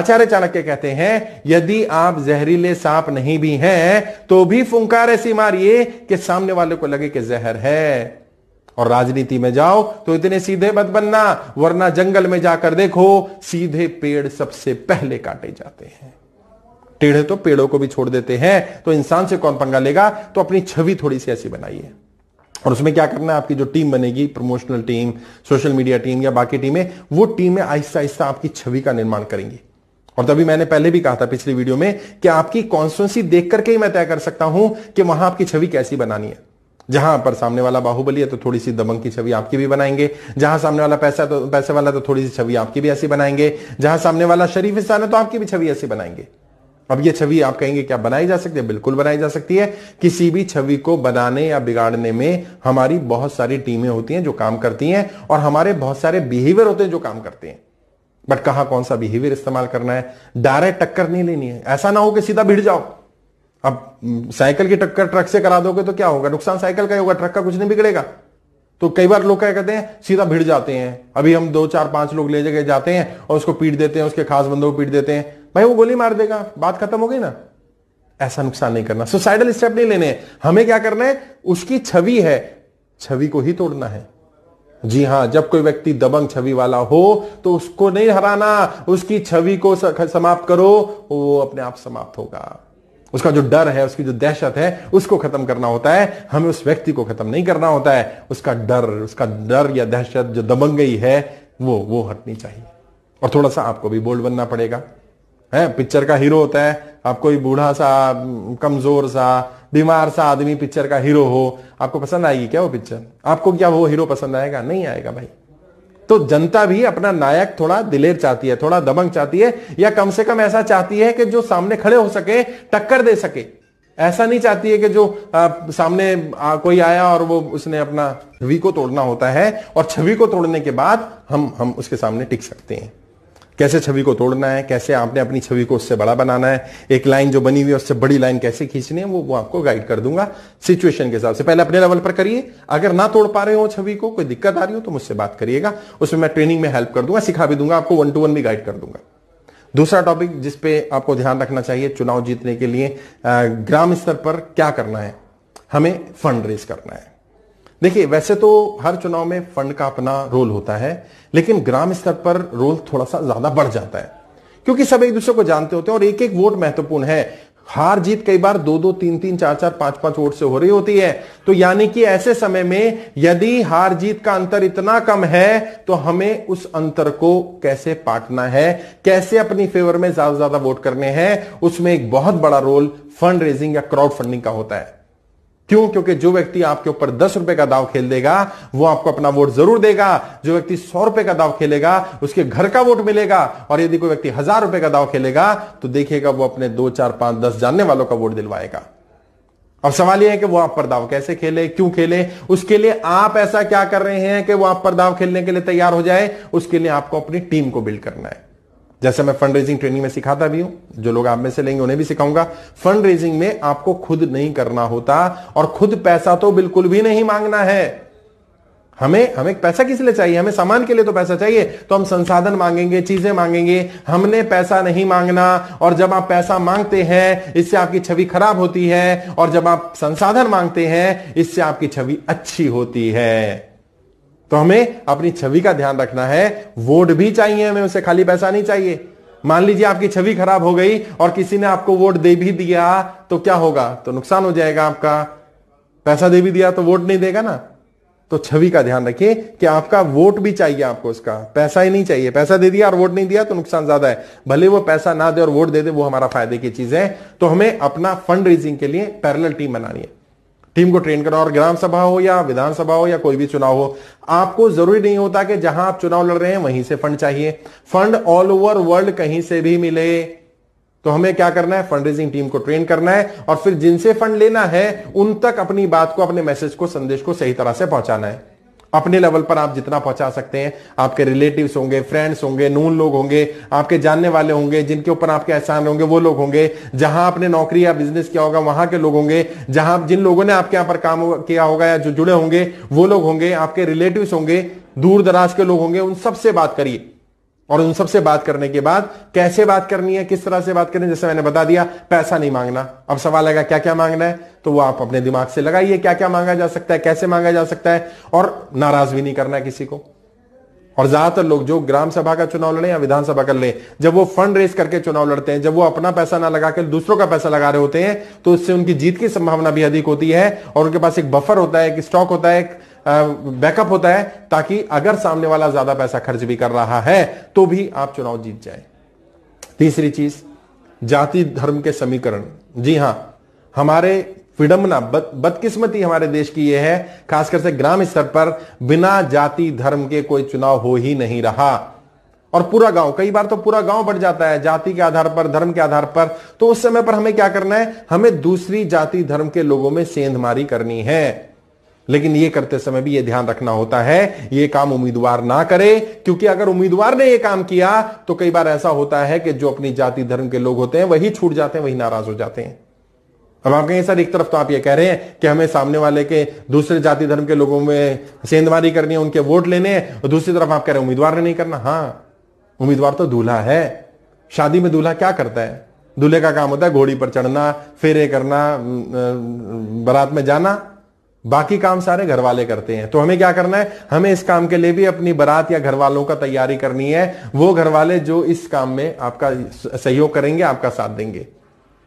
आचार्य चाणक्य कहते हैं यदि आप जहरीले सांप नहीं भी हैं तो भी फुंकार ऐसी मारिए कि सामने वाले को लगे कि जहर है और राजनीति में जाओ तो इतने सीधे मत बनना वरना जंगल में जाकर देखो सीधे पेड़ सबसे पहले काटे जाते हैं टेढ़े तो पेड़ों को भी छोड़ देते हैं तो इंसान से कौन पंगा लेगा तो अपनी छवि थोड़ी सी ऐसी बनाइए और उसमें क्या करना है आपकी जो टीम बनेगी promotional team social media team या बाकी टीमें वो टीमें आहिस्ता आहिस्ता आपकी छवि का निर्माण करेंगी और तभी मैंने पहले भी कहा था पिछली वीडियो में कि आपकी कॉन्स्टेंसी देख करके ही मैं तय कर सकता हूं कि वहां आपकी छवि कैसी बनानी है जहां पर सामने वाला बाहुबली है तो थोड़ी सी दबंग की छवि आपकी भी बनाएंगे जहां सामने वाला पैसा तो पैसे वाला तो थोड़ी सी छवि आपकी भी ऐसी बनाएंगे जहां सामने वाला शरीफ इंसान है तो आपकी भी छवि ऐसी बनाएंगे अब ये छवि आप कहेंगे क्या बनाई जा सकती है बिल्कुल बनाई जा सकती है किसी भी छवि को बनाने या बिगाड़ने में हमारी बहुत सारी टीमें होती हैं जो काम करती हैं और हमारे बहुत सारे बिहेवियर होते हैं जो काम करते हैं बट कहा कौन सा बिहेवियर इस्तेमाल करना है डायरेक्ट टक्कर नहीं लेनी है ऐसा ना हो कि सीधा भिड़ जाओ अब हम्म, साइकिल की टक्कर ट्रक से करा दोगे तो क्या होगा नुकसान साइकिल का ही होगा ट्रक का कुछ नहीं बिगड़ेगा तो कई बार लोग क्या कहते हैं सीधा भिड़ जाते हैं अभी हम दो चार पांच लोग ले जगह जाते हैं और उसको पीट देते हैं उसके खास बंदों को पीट देते हैं भाई वो गोली मार देगा बात खत्म हो गई ना ऐसा नुकसान नहीं करना सुसाइडल स्टेप नहीं लेने हमें क्या करना है उसकी छवि है छवि को ही तोड़ना है जी हां जब कोई व्यक्ति दबंग छवि वाला हो तो उसको नहीं हराना उसकी छवि को समाप्त करो वो अपने आप समाप्त होगा उसका जो डर है उसकी जो दहशत है उसको खत्म करना होता है हमें उस व्यक्ति को खत्म नहीं करना होता है उसका डर उसका डर या दहशत जो दबंग गई है वो वो हटनी चाहिए और थोड़ा सा आपको भी बोल्ड बनना पड़ेगा है पिक्चर का हीरो होता है आप कोई बूढ़ा सा कमजोर सा बीमार सा आदमी पिक्चर का हीरो हो आपको पसंद आएगी क्या वो पिक्चर आपको क्या वो हीरो पसंद आएगा नहीं आएगा भाई तो जनता भी अपना नायक थोड़ा दिलेर चाहती है थोड़ा दबंग चाहती है या कम से कम ऐसा चाहती है कि जो सामने खड़े हो सके टक्कर दे सके ऐसा नहीं चाहती है कि जो आ, सामने आ, कोई आया और वो उसने अपना छवि को तोड़ना होता है और छवि को तोड़ने के बाद हम हम उसके सामने टिक सकते हैं कैसे छवि को तोड़ना है कैसे आपने अपनी छवि को उससे बड़ा बनाना है एक लाइन जो बनी हुई है उससे बड़ी लाइन कैसे खींचनी है वो वो आपको गाइड कर दूंगा सिचुएशन के हिसाब से पहले अपने लेवल पर करिए अगर ना तोड़ पा रहे हो छवि को कोई दिक्कत आ रही हो तो मुझसे बात करिएगा उसमें मैं ट्रेनिंग में हेल्प कर दूंगा सिखा भी दूंगा आपको वन टू वन भी गाइड कर दूंगा दूसरा टॉपिक जिसपे आपको ध्यान रखना चाहिए चुनाव जीतने के लिए ग्राम स्तर पर क्या करना है हमें फंड रेज करना है देखिए वैसे तो हर चुनाव में फंड का अपना रोल होता है लेकिन ग्राम स्तर पर रोल थोड़ा सा ज्यादा बढ़ जाता है क्योंकि सब एक दूसरे को जानते होते हैं और एक एक वोट महत्वपूर्ण है हार जीत कई बार दो दो तीन तीन चार चार पांच पांच वोट से हो रही होती है तो यानी कि ऐसे समय में यदि हार जीत का अंतर इतना कम है तो हमें उस अंतर को कैसे पाटना है कैसे अपनी फेवर में ज्यादा से ज्यादा वोट करने हैं उसमें एक बहुत बड़ा रोल फंड रेजिंग या क्राउड फंडिंग का होता है क्यों क्योंकि जो व्यक्ति आपके ऊपर दस रुपए का दाव खेल देगा वो आपको अपना वोट जरूर देगा जो व्यक्ति सौ रुपए का दाव खेलेगा उसके घर का वोट मिलेगा और यदि कोई व्यक्ति हजार रुपए का दाव खेलेगा तो देखिएगा वो अपने दो चार पांच दस जानने वालों का वोट दिलवाएगा अब सवाल यह है कि वो आप पर दाव कैसे खेले क्यों खेले उसके लिए आप ऐसा क्या कर रहे हैं कि वो आप पर दाव खेलने के लिए तैयार हो जाए उसके लिए आपको अपनी टीम को बिल्ड करना है जैसे मैं फंड रेजिंग ट्रेनिंग में सिखाता भी हूं जो लोग आप में से लेंगे उन्हें भी सिखाऊंगा फंड रेजिंग में आपको खुद नहीं करना होता और खुद पैसा तो बिल्कुल भी नहीं मांगना है हमें हमें पैसा किस लिए चाहिए हमें सामान के लिए तो पैसा चाहिए तो हम संसाधन मांगेंगे चीजें मांगेंगे हमने पैसा नहीं मांगना और जब आप पैसा मांगते हैं इससे आपकी छवि खराब होती है और जब आप संसाधन मांगते हैं इससे आपकी छवि अच्छी होती है तो हमें अपनी छवि का ध्यान रखना है वोट भी चाहिए हमें उसे खाली पैसा नहीं चाहिए मान लीजिए आपकी छवि खराब हो गई और किसी ने आपको वोट दे भी दिया तो क्या होगा तो नुकसान हो जाएगा आपका पैसा दे भी दिया तो वोट नहीं देगा ना तो छवि का ध्यान रखिए कि आपका वोट भी चाहिए आपको उसका पैसा ही नहीं चाहिए पैसा दे दिया और वोट नहीं दिया तो नुकसान ज्यादा है भले वो पैसा ना दे और वोट दे दे वो हमारा फायदे की चीज है तो हमें अपना फंड रेजिंग के लिए पैरल टीम बनानी है टीम को ट्रेन करना और ग्राम सभा हो या विधानसभा हो या कोई भी चुनाव हो आपको जरूरी नहीं होता कि जहां आप चुनाव लड़ रहे हैं वहीं से फंड चाहिए फंड ऑल ओवर वर्ल्ड कहीं से भी मिले तो हमें क्या करना है फंड रेजिंग टीम को ट्रेन करना है और फिर जिनसे फंड लेना है उन तक अपनी बात को अपने मैसेज को संदेश को सही तरह से पहुंचाना है अपने लेवल पर आप जितना पहुंचा सकते हैं आपके रिलेटिव होंगे फ्रेंड्स होंगे नून लोग होंगे आपके जानने वाले होंगे जिनके ऊपर आपके एहसान होंगे वो लोग होंगे जहां आपने नौकरी या बिजनेस किया होगा वहां के लोग होंगे जहां जिन लोगों ने आपके यहां पर काम किया होगा या जो जुड़े होंगे वो लोग होंगे आपके रिलेटिव होंगे दूर दराज के लोग होंगे उन सबसे बात करिए और उन सबसे बात करने के बाद कैसे बात करनी है किस तरह से बात करनी है जैसे मैंने बता दिया पैसा नहीं मांगना अब सवाल आएगा क्या क्या मांगना है तो वो आप अपने दिमाग से लगाइए क्या क्या मांगा जा सकता है कैसे मांगा जा सकता है और नाराज भी नहीं करना है किसी को और ज्यादातर लोग जो ग्राम सभा का चुनाव लड़े या विधानसभा का लड़े जब वो फंड रेस करके चुनाव लड़ते हैं जब वो अपना पैसा ना लगा कर दूसरों का पैसा लगा रहे होते हैं तो उससे उनकी जीत की संभावना भी अधिक होती है और उनके पास एक बफर होता है एक स्टॉक होता है बैकअप होता है ताकि अगर सामने वाला ज्यादा पैसा खर्च भी कर रहा है तो भी आप चुनाव जीत जाए तीसरी चीज जाति धर्म के समीकरण जी हां हमारे विडंबना बद, बदकिस्मती हमारे देश की यह है खासकर से ग्राम स्तर पर बिना जाति धर्म के कोई चुनाव हो ही नहीं रहा और पूरा गांव कई बार तो पूरा गांव बढ़ जाता है जाति के आधार पर धर्म के आधार पर तो उस समय पर हमें क्या करना है हमें दूसरी जाति धर्म के लोगों में सेंधमारी करनी है लेकिन ये करते समय भी ये ध्यान रखना होता है ये काम उम्मीदवार ना करे क्योंकि अगर उम्मीदवार ने ये काम किया तो कई बार ऐसा होता है कि जो अपनी जाति धर्म के लोग होते हैं वही छूट जाते हैं वही नाराज हो जाते हैं अब आप कहें सर एक तरफ तो आप ये कह रहे हैं कि हमें सामने वाले के दूसरे जाति धर्म के लोगों में सेंधमारी करनी है उनके वोट लेने हैं और दूसरी तरफ आप कह रहे हैं उम्मीदवार ने नहीं करना हाँ उम्मीदवार तो दूल्हा है शादी में दूल्हा क्या करता है दूल्हे का काम होता है घोड़ी पर चढ़ना फेरे करना बारात में जाना बाकी काम सारे घर वाले करते हैं तो हमें क्या करना है हमें इस काम के लिए भी अपनी बारात या घर वालों का तैयारी करनी है वो घर वाले जो इस काम में आपका सहयोग करेंगे आपका साथ देंगे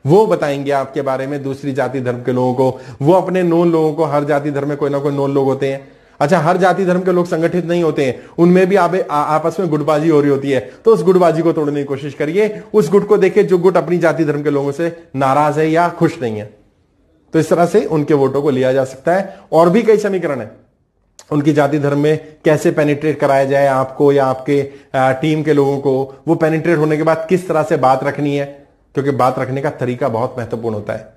वो बताएंगे आपके बारे में दूसरी जाति धर्म के लोगों को वो अपने नोन लोगों को हर जाति धर्म में कोई ना कोई नोन लोग होते हैं अच्छा हर जाति धर्म के लोग संगठित नहीं होते हैं उनमें भी आप, आपस में गुटबाजी हो रही होती है तो उस गुटबाजी को तोड़ने की कोशिश करिए उस गुट को देखिए जो गुट अपनी जाति धर्म के लोगों से नाराज है या खुश नहीं है तो इस तरह से उनके वोटों को लिया जा सकता है और भी कई समीकरण है उनकी जाति धर्म में कैसे पेनिट्रेट कराया जाए आपको या आपके टीम के लोगों को वो पेनिट्रेट होने के बाद किस तरह से बात रखनी है क्योंकि बात रखने का तरीका बहुत महत्वपूर्ण होता है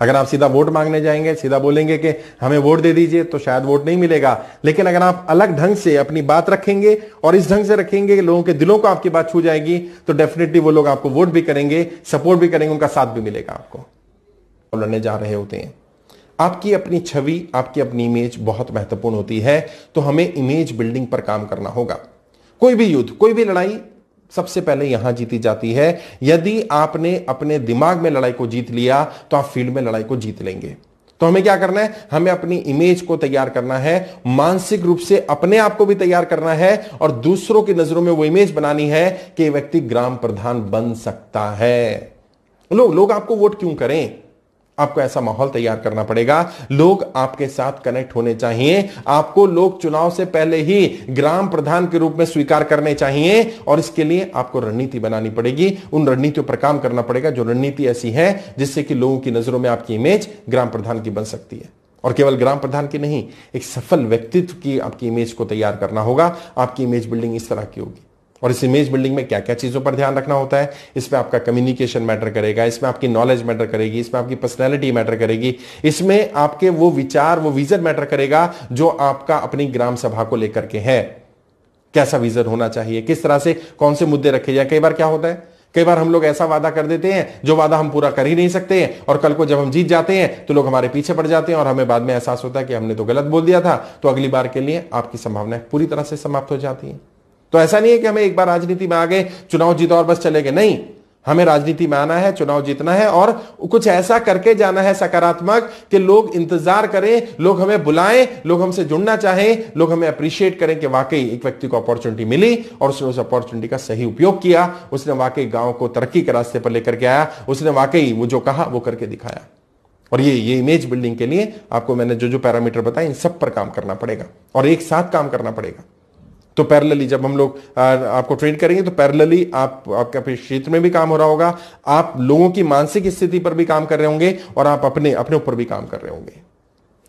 अगर आप सीधा वोट मांगने जाएंगे सीधा बोलेंगे कि हमें वोट दे दीजिए तो शायद वोट नहीं मिलेगा लेकिन अगर आप अलग ढंग से अपनी बात रखेंगे और इस ढंग से रखेंगे कि लोगों के दिलों को आपकी बात छू जाएगी तो डेफिनेटली वो लोग आपको वोट भी करेंगे सपोर्ट भी करेंगे उनका साथ भी मिलेगा आपको लड़ने जा रहे होते हैं आपकी अपनी छवि आपकी अपनी इमेज बहुत महत्वपूर्ण होती है तो हमें इमेज बिल्डिंग पर काम करना होगा कोई भी युद्ध कोई भी लड़ाई सबसे पहले यहां जीती जाती है यदि आपने अपने दिमाग में लड़ाई को जीत लिया तो आप फील्ड में लड़ाई को जीत लेंगे तो हमें क्या करना है हमें अपनी इमेज को तैयार करना है मानसिक रूप से अपने आप को भी तैयार करना है और दूसरों की नजरों में वो इमेज बनानी है कि व्यक्ति ग्राम प्रधान बन सकता है लोग लोग आपको वोट क्यों करें आपको ऐसा माहौल तैयार करना पड़ेगा लोग आपके साथ कनेक्ट होने चाहिए आपको लोग चुनाव से पहले ही ग्राम प्रधान के रूप में स्वीकार करने चाहिए और इसके लिए आपको रणनीति बनानी पड़ेगी उन रणनीतियों पर काम करना पड़ेगा जो रणनीति ऐसी है जिससे कि लोगों की नजरों में आपकी इमेज ग्राम प्रधान की बन सकती है और केवल ग्राम प्रधान की नहीं एक सफल व्यक्तित्व की आपकी इमेज को तैयार करना होगा आपकी इमेज बिल्डिंग इस तरह की होगी और इस इमेज बिल्डिंग में क्या क्या चीज़ों पर ध्यान रखना होता है इसमें आपका कम्युनिकेशन मैटर करेगा इसमें आपकी नॉलेज मैटर करेगी इसमें आपकी पर्सनैलिटी मैटर करेगी इसमें आपके वो विचार वो विजन मैटर करेगा जो आपका अपनी ग्राम सभा को लेकर के है कैसा विजन होना चाहिए किस तरह से कौन से मुद्दे रखे जाए कई बार क्या होता है कई बार हम लोग ऐसा वादा कर देते हैं जो वादा हम पूरा कर ही नहीं सकते हैं और कल को जब हम जीत जाते हैं तो लोग हमारे पीछे पड़ जाते हैं और हमें बाद में एहसास होता है कि हमने तो गलत बोल दिया था तो अगली बार के लिए आपकी संभावनाएं पूरी तरह से समाप्त हो जाती हैं तो ऐसा नहीं है कि हमें एक बार राजनीति में आ गए चुनाव जीता और बस चले गए नहीं हमें राजनीति में आना है चुनाव जीतना है और कुछ ऐसा करके जाना है सकारात्मक कि लोग इंतजार करें लोग हमें बुलाएं लोग हमसे जुड़ना चाहें लोग हमें अप्रिशिएट करें कि वाकई एक व्यक्ति को अपॉर्चुनिटी मिली और उसने उस अपॉर्चुनिटी का सही उपयोग किया उसने वाकई गांव को तरक्की के रास्ते पर लेकर के आया उसने वाकई वो जो कहा वो करके दिखाया और ये ये इमेज बिल्डिंग के लिए आपको मैंने जो जो पैरामीटर बताए इन सब पर काम करना पड़ेगा और एक साथ काम करना पड़ेगा तो पैरलली जब हम लोग आपको ट्रेन करेंगे तो पैरलली आप आपके अपने क्षेत्र में भी काम हो रहा होगा आप लोगों की मानसिक स्थिति पर भी काम कर रहे होंगे और आप अपने अपने ऊपर भी काम कर रहे होंगे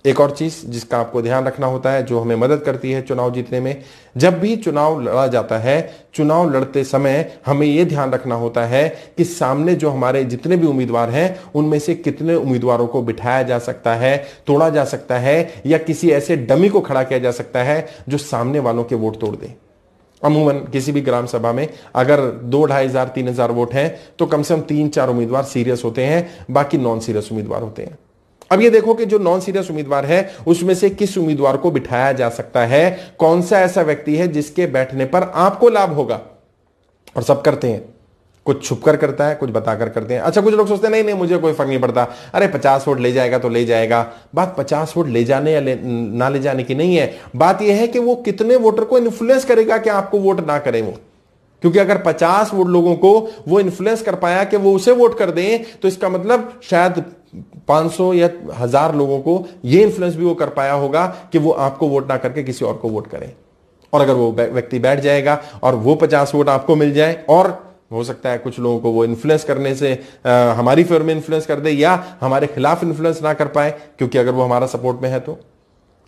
एक और चीज जिसका आपको ध्यान रखना होता है जो हमें मदद करती है चुनाव जीतने में जब भी चुनाव लड़ा जाता है चुनाव लड़ते समय हमें यह ध्यान रखना होता है कि सामने जो हमारे जितने भी उम्मीदवार हैं उनमें से कितने उम्मीदवारों को बिठाया जा सकता है तोड़ा जा सकता है या किसी ऐसे डमी को खड़ा किया जा सकता है जो सामने वालों के वोट तोड़ दे अमूमन किसी भी ग्राम सभा में अगर दो ढाई हजार तीन हजार वोट हैं तो कम से कम तीन चार उम्मीदवार सीरियस होते हैं बाकी नॉन सीरियस उम्मीदवार होते हैं अब ये देखो कि जो नॉन सीरियस उम्मीदवार है उसमें से किस उम्मीदवार को बिठाया जा सकता है कौन सा ऐसा व्यक्ति है जिसके बैठने पर आपको लाभ होगा और सब करते हैं कुछ छुप कर करता है कुछ बताकर करते हैं अच्छा कुछ लोग सोचते हैं नहीं नहीं मुझे कोई फर्क नहीं पड़ता अरे पचास वोट ले जाएगा तो ले जाएगा बात पचास वोट ले जाने या ले, ना ले जाने की नहीं है बात यह है कि वो कितने वोटर को इन्फ्लुएंस करेगा कि आपको वोट ना करें वो क्योंकि अगर 50 वोट लोगों को वो इन्फ्लुएंस कर पाया कि वो उसे वोट कर दें तो इसका मतलब शायद 500 या हजार लोगों को यह इन्फ्लुएंस भी वो कर पाया होगा कि वो आपको वोट ना करके किसी और को वोट करें और अगर वो व्यक्ति बैठ जाएगा और वो पचास वोट आपको मिल जाए और हो सकता है कुछ लोगों को वो इन्फ्लुएंस करने से आ, हमारी फेवर में इन्फ्लुएंस कर दे या हमारे खिलाफ इन्फ्लुएंस ना कर पाए क्योंकि अगर वो हमारा सपोर्ट में है तो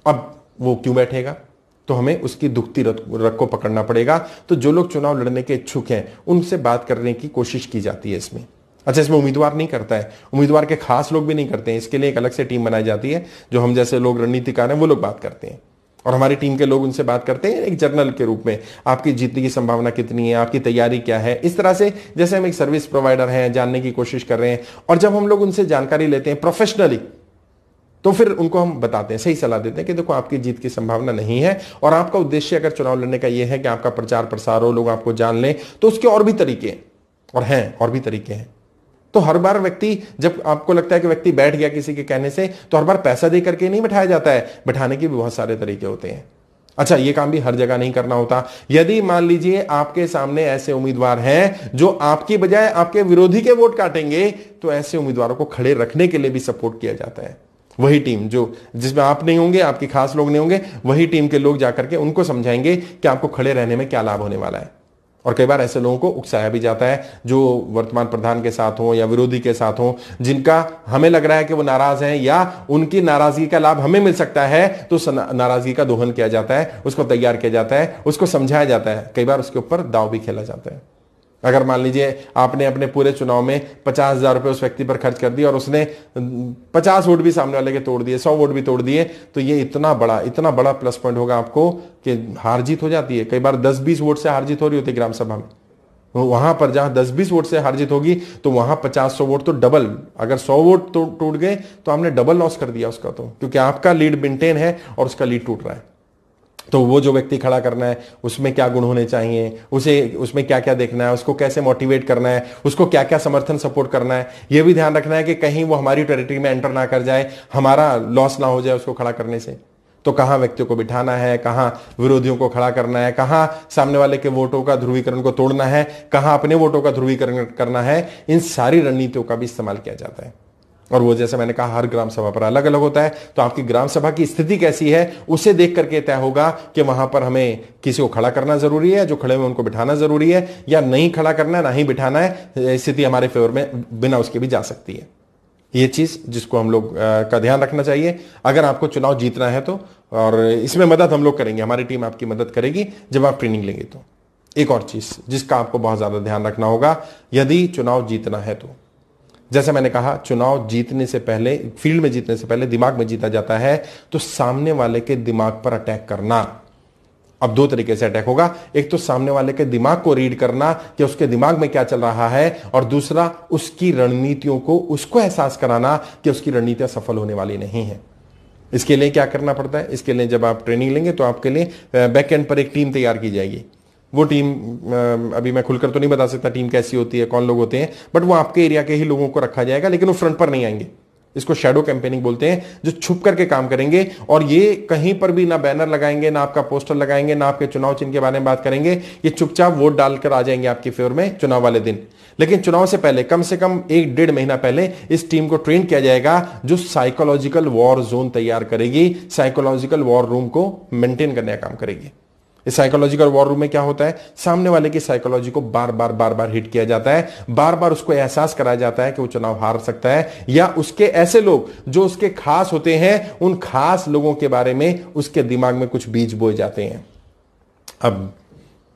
अब वो क्यों बैठेगा तो हमें उसकी दुखती रख को पकड़ना पड़ेगा तो जो लोग चुनाव लड़ने के इच्छुक हैं उनसे बात करने की कोशिश की जाती है इसमें अच्छा इसमें उम्मीदवार नहीं करता है उम्मीदवार के खास लोग भी नहीं करते हैं इसके लिए एक अलग से टीम बनाई जाती है जो हम जैसे लोग रणनीतिकार हैं वो लोग बात करते हैं और हमारी टीम के लोग उनसे बात करते हैं एक जर्नल के रूप में आपकी जीतने की संभावना कितनी है आपकी तैयारी क्या है इस तरह से जैसे हम एक सर्विस प्रोवाइडर हैं जानने की कोशिश कर रहे हैं और जब हम लोग उनसे जानकारी लेते हैं प्रोफेशनली तो फिर उनको हम बताते हैं सही सलाह देते हैं कि देखो आपकी जीत की संभावना नहीं है और आपका उद्देश्य अगर चुनाव लड़ने का यह है कि आपका प्रचार प्रसार हो लोग आपको जान लें तो उसके और भी तरीके हैं और हैं और भी तरीके हैं तो हर बार व्यक्ति जब आपको लगता है कि व्यक्ति बैठ गया किसी के कहने से तो हर बार पैसा दे करके नहीं बैठाया जाता है बैठाने के भी बहुत सारे तरीके होते हैं अच्छा ये काम भी हर जगह नहीं करना होता यदि मान लीजिए आपके सामने ऐसे उम्मीदवार हैं जो आपकी बजाय आपके विरोधी के वोट काटेंगे तो ऐसे उम्मीदवारों को खड़े रखने के लिए भी सपोर्ट किया जाता है वही टीम जो जिसमें आप नहीं होंगे आपके खास लोग नहीं होंगे वही टीम के लोग जाकर के उनको समझाएंगे कि आपको खड़े रहने में क्या लाभ होने वाला है और कई बार ऐसे लोगों को उकसाया भी जाता है जो वर्तमान प्रधान के साथ हों या विरोधी के साथ हों जिनका हमें लग रहा है कि वो नाराज हैं या उनकी नाराजगी का लाभ हमें मिल सकता है तो नाराजगी का दोहन किया जाता है उसको तैयार किया जाता है उसको समझाया जाता है कई बार उसके ऊपर दाव भी खेला जाता है अगर मान लीजिए आपने अपने पूरे चुनाव में पचास हजार रुपये उस व्यक्ति पर खर्च कर दिए और उसने पचास वोट भी सामने वाले के तोड़ दिए सौ वोट भी तोड़ दिए तो ये इतना बड़ा इतना बड़ा प्लस पॉइंट होगा आपको कि हार जीत हो जाती है कई बार दस बीस वोट से हार जीत हो रही होती है ग्राम सभा में तो वहां पर जहां दस बीस वोट से हार जीत होगी तो वहां पचास सौ वोट तो डबल अगर सौ वोट तो टूट गए तो हमने डबल लॉस कर दिया उसका तो क्योंकि आपका लीड मेंटेन है और उसका लीड टूट रहा है तो वो जो व्यक्ति खड़ा करना है उसमें क्या गुण होने चाहिए उसे उसमें क्या क्या देखना है उसको कैसे मोटिवेट करना है उसको क्या क्या समर्थन सपोर्ट करना है ये भी ध्यान रखना है कि कहीं वो हमारी टेरिटरी में एंटर ना कर जाए हमारा लॉस ना हो जाए उसको खड़ा करने से तो कहां व्यक्तियों को बिठाना है कहां विरोधियों को खड़ा करना है कहां सामने वाले के वोटों का ध्रुवीकरण को तोड़ना है कहां अपने वोटों का ध्रुवीकरण करना है इन सारी रणनीतियों का भी इस्तेमाल किया जाता है और वो जैसे मैंने कहा हर ग्राम सभा पर अलग अलग होता है तो आपकी ग्राम सभा की स्थिति कैसी है उसे देख करके तय होगा कि वहां पर हमें किसी को खड़ा करना जरूरी है जो खड़े में उनको बिठाना जरूरी है या नहीं खड़ा करना है ना ही बिठाना है स्थिति हमारे फेवर में बिना उसके भी जा सकती है ये चीज जिसको हम लोग का ध्यान रखना चाहिए अगर आपको चुनाव जीतना है तो और इसमें मदद हम लोग करेंगे हमारी टीम आपकी मदद करेगी जब आप ट्रेनिंग लेंगे तो एक और चीज जिसका आपको बहुत ज्यादा ध्यान रखना होगा यदि चुनाव जीतना है तो जैसे मैंने कहा चुनाव जीतने से पहले फील्ड में जीतने से पहले दिमाग में जीता जाता है तो सामने वाले के दिमाग पर अटैक करना अब दो तरीके से अटैक होगा एक तो सामने वाले के दिमाग को रीड करना कि उसके दिमाग में क्या चल रहा है और दूसरा उसकी रणनीतियों को उसको एहसास कराना कि उसकी रणनीतियां सफल होने वाली नहीं है इसके लिए क्या करना पड़ता है इसके लिए जब आप ट्रेनिंग लेंगे तो आपके लिए बैक एंड पर एक टीम तैयार की जाएगी वो टीम अभी मैं खुलकर तो नहीं बता सकता टीम कैसी होती है कौन लोग होते हैं बट वो आपके एरिया के ही लोगों को रखा जाएगा लेकिन वो फ्रंट पर नहीं आएंगे इसको शेडो कैंपेनिंग बोलते हैं जो छुप करके काम करेंगे और ये कहीं पर भी ना बैनर लगाएंगे ना आपका पोस्टर लगाएंगे ना आपके चुनाव चिन्ह के बारे में बात करेंगे ये चुपचाप वोट डालकर आ जाएंगे आपके फेवर में चुनाव वाले दिन लेकिन चुनाव से पहले कम से कम एक डेढ़ महीना पहले इस टीम को ट्रेन किया जाएगा जो साइकोलॉजिकल वॉर जोन तैयार करेगी साइकोलॉजिकल वॉर रूम को मेंटेन करने का काम करेगी इस साइकोलॉजिकल वॉर रूम में क्या होता है सामने वाले की साइकोलॉजी को बार बार बार बार हिट किया जाता है बार बार उसको एहसास कराया जाता है कि वो चुनाव हार सकता है या उसके ऐसे लोग जो उसके खास होते हैं उन खास लोगों के बारे में उसके दिमाग में कुछ बीज बोए जाते हैं अब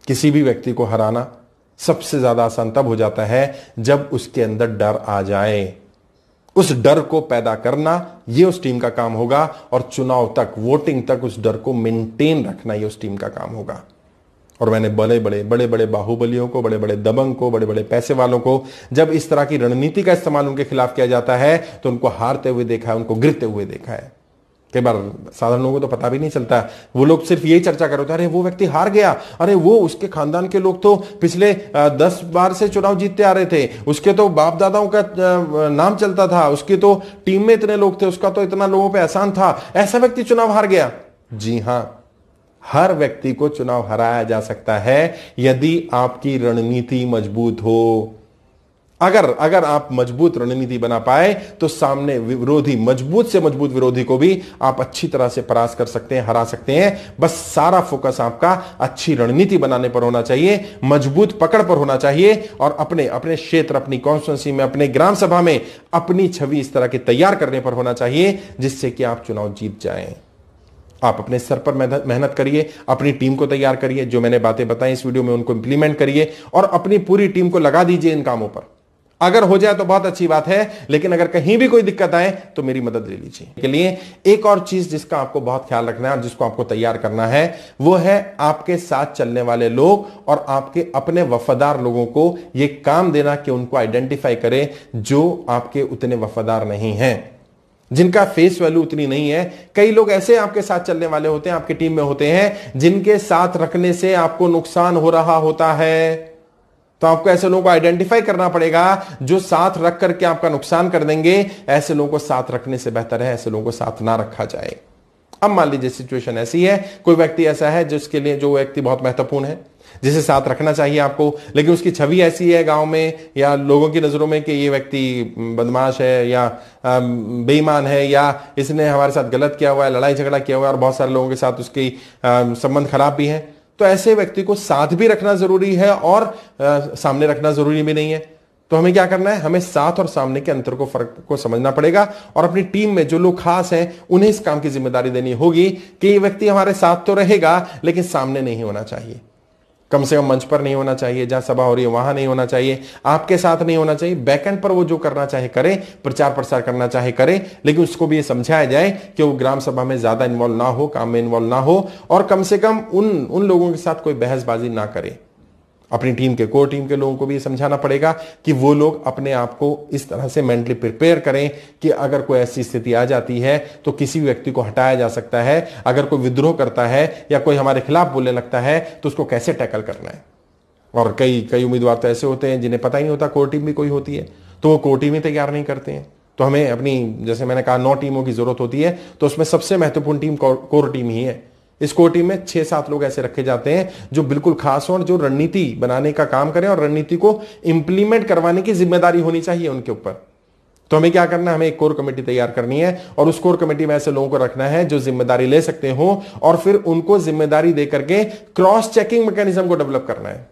किसी भी व्यक्ति को हराना सबसे ज्यादा आसान तब हो जाता है जब उसके अंदर डर आ जाए उस डर को पैदा करना ये उस टीम का काम होगा और चुनाव तक वोटिंग तक उस डर को मेंटेन रखना ये उस टीम का काम होगा और मैंने बड़े बड़े बड़े बड़े बाहुबलियों को बड़े बड़े दबंग को बड़े बड़े पैसे वालों को जब इस तरह की रणनीति का इस्तेमाल उनके खिलाफ किया जाता है तो उनको हारते हुए देखा है उनको गिरते हुए देखा है कई बार साधारण लोगों को तो पता भी नहीं चलता है वो लोग सिर्फ यही चर्चा कर रहे अरे वो व्यक्ति हार गया अरे वो उसके खानदान के लोग तो पिछले दस बार से चुनाव जीतते आ रहे थे उसके तो बाप दादाओं का नाम चलता था उसके तो टीम में इतने लोग थे उसका तो इतना लोगों पर एहसान था ऐसा व्यक्ति चुनाव हार गया जी हाँ हर व्यक्ति को चुनाव हराया जा सकता है यदि आपकी रणनीति मजबूत हो अगर अगर आप मजबूत रणनीति बना पाए तो सामने विरोधी मजबूत से मजबूत विरोधी को भी आप अच्छी तरह से परास कर सकते हैं हरा सकते हैं बस सारा फोकस आपका अच्छी रणनीति बनाने पर होना चाहिए मजबूत पकड़ पर होना चाहिए और अपने अपने क्षेत्र अपनी कॉन्स्टिट्यूंसी में अपने ग्राम सभा में अपनी छवि इस तरह की तैयार करने पर होना चाहिए जिससे कि आप चुनाव जीत जाएं आप अपने स्तर पर मेहनत करिए अपनी टीम को तैयार करिए जो मैंने बातें बताई इस वीडियो में उनको इंप्लीमेंट करिए और अपनी पूरी टीम को लगा दीजिए इन कामों पर अगर हो जाए तो बहुत अच्छी बात है लेकिन अगर कहीं भी कोई दिक्कत आए तो मेरी मदद ले लीजिए के लिए एक और चीज जिसका आपको बहुत ख्याल रखना है और जिसको आपको तैयार करना है वो है आपके साथ चलने वाले लोग और आपके अपने वफादार लोगों को यह काम देना कि उनको आइडेंटिफाई करें जो आपके उतने वफादार नहीं हैं जिनका फेस वैल्यू उतनी नहीं है कई लोग ऐसे आपके साथ चलने वाले होते हैं आपकी टीम में होते हैं जिनके साथ रखने से आपको नुकसान हो रहा होता है तो आपको ऐसे लोगों को आइडेंटिफाई करना पड़ेगा जो साथ रख करके आपका नुकसान कर देंगे ऐसे लोगों को साथ रखने से बेहतर है ऐसे लोगों को साथ ना रखा जाए अब मान लीजिए सिचुएशन ऐसी है कोई व्यक्ति ऐसा है जिसके लिए जो व्यक्ति बहुत महत्वपूर्ण है जिसे साथ रखना चाहिए आपको लेकिन उसकी छवि ऐसी है गांव में या लोगों की नज़रों में कि ये व्यक्ति बदमाश है या बेईमान है या इसने हमारे साथ गलत किया हुआ है लड़ाई झगड़ा किया हुआ है और बहुत सारे लोगों के साथ उसकी संबंध खराब भी है तो ऐसे व्यक्ति को साथ भी रखना जरूरी है और आ, सामने रखना जरूरी भी नहीं है तो हमें क्या करना है हमें साथ और सामने के अंतर को फर्क को समझना पड़ेगा और अपनी टीम में जो लोग खास हैं उन्हें इस काम की जिम्मेदारी देनी होगी कि ये व्यक्ति हमारे साथ तो रहेगा लेकिन सामने नहीं होना चाहिए कम से कम मंच पर नहीं होना चाहिए जहां सभा हो रही है वहां नहीं होना चाहिए आपके साथ नहीं होना चाहिए बैकेंड पर वो जो करना चाहे करे प्रचार प्रसार करना चाहे करे लेकिन उसको भी ये समझाया जाए कि वो ग्राम सभा में ज्यादा इन्वॉल्व ना हो काम में इन्वॉल्व ना हो और कम से कम उन उन लोगों के साथ कोई बहसबाजी ना करे अपनी टीम के कोर टीम के लोगों को भी समझाना पड़ेगा कि वो लोग अपने आप को इस तरह से मेंटली प्रिपेयर करें कि अगर कोई ऐसी स्थिति आ जाती है तो किसी व्यक्ति को हटाया जा सकता है अगर कोई विद्रोह करता है या कोई हमारे खिलाफ बोलने लगता है तो उसको कैसे टैकल करना है और कई कई उम्मीदवार तो ऐसे होते हैं जिन्हें पता ही नहीं होता कोर टीम भी कोई होती है तो वो कोर टीम ही तैयार नहीं करते हैं तो हमें अपनी जैसे मैंने कहा नौ टीमों की जरूरत होती है तो उसमें सबसे महत्वपूर्ण टीम कोर टीम ही है इस कोटी में छह सात लोग ऐसे रखे जाते हैं जो बिल्कुल खास हो और जो रणनीति बनाने का काम करें और रणनीति को इंप्लीमेंट करवाने की जिम्मेदारी होनी चाहिए उनके ऊपर तो हमें क्या करना है हमें एक कोर कमेटी तैयार करनी है और उस कोर कमेटी में ऐसे लोगों को रखना है जो जिम्मेदारी ले सकते हो और फिर उनको जिम्मेदारी दे करके क्रॉस चेकिंग मैकेनिज्म को डेवलप करना है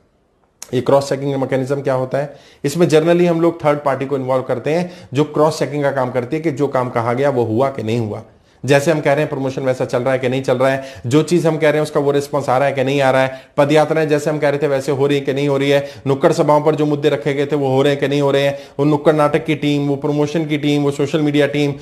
ये क्रॉस चेकिंग मैकेनिज्म क्या होता है इसमें जनरली हम लोग थर्ड पार्टी को इन्वॉल्व करते हैं जो क्रॉस चेकिंग का काम करती है कि जो काम कहा गया वो हुआ कि नहीं हुआ जैसे हम कह रहे हैं प्रमोशन वैसा चल रहा है कि नहीं चल रहा है जो चीज हम कह रहे हैं उसका वो रिस्पॉन्स आ रहा है कि नहीं आ रहा है पदयात्राएं जैसे हम कह रहे थे वैसे हो रही है कि नहीं हो रही है नुक्कड़ सभाओं पर जो मुद्दे रखे गए थे वो हो रहे हैं कि नहीं हो रहे हैं वो नुक्कड़ नाटक की टीम वो प्रमोशन की टीम वो सोशल मीडिया टीम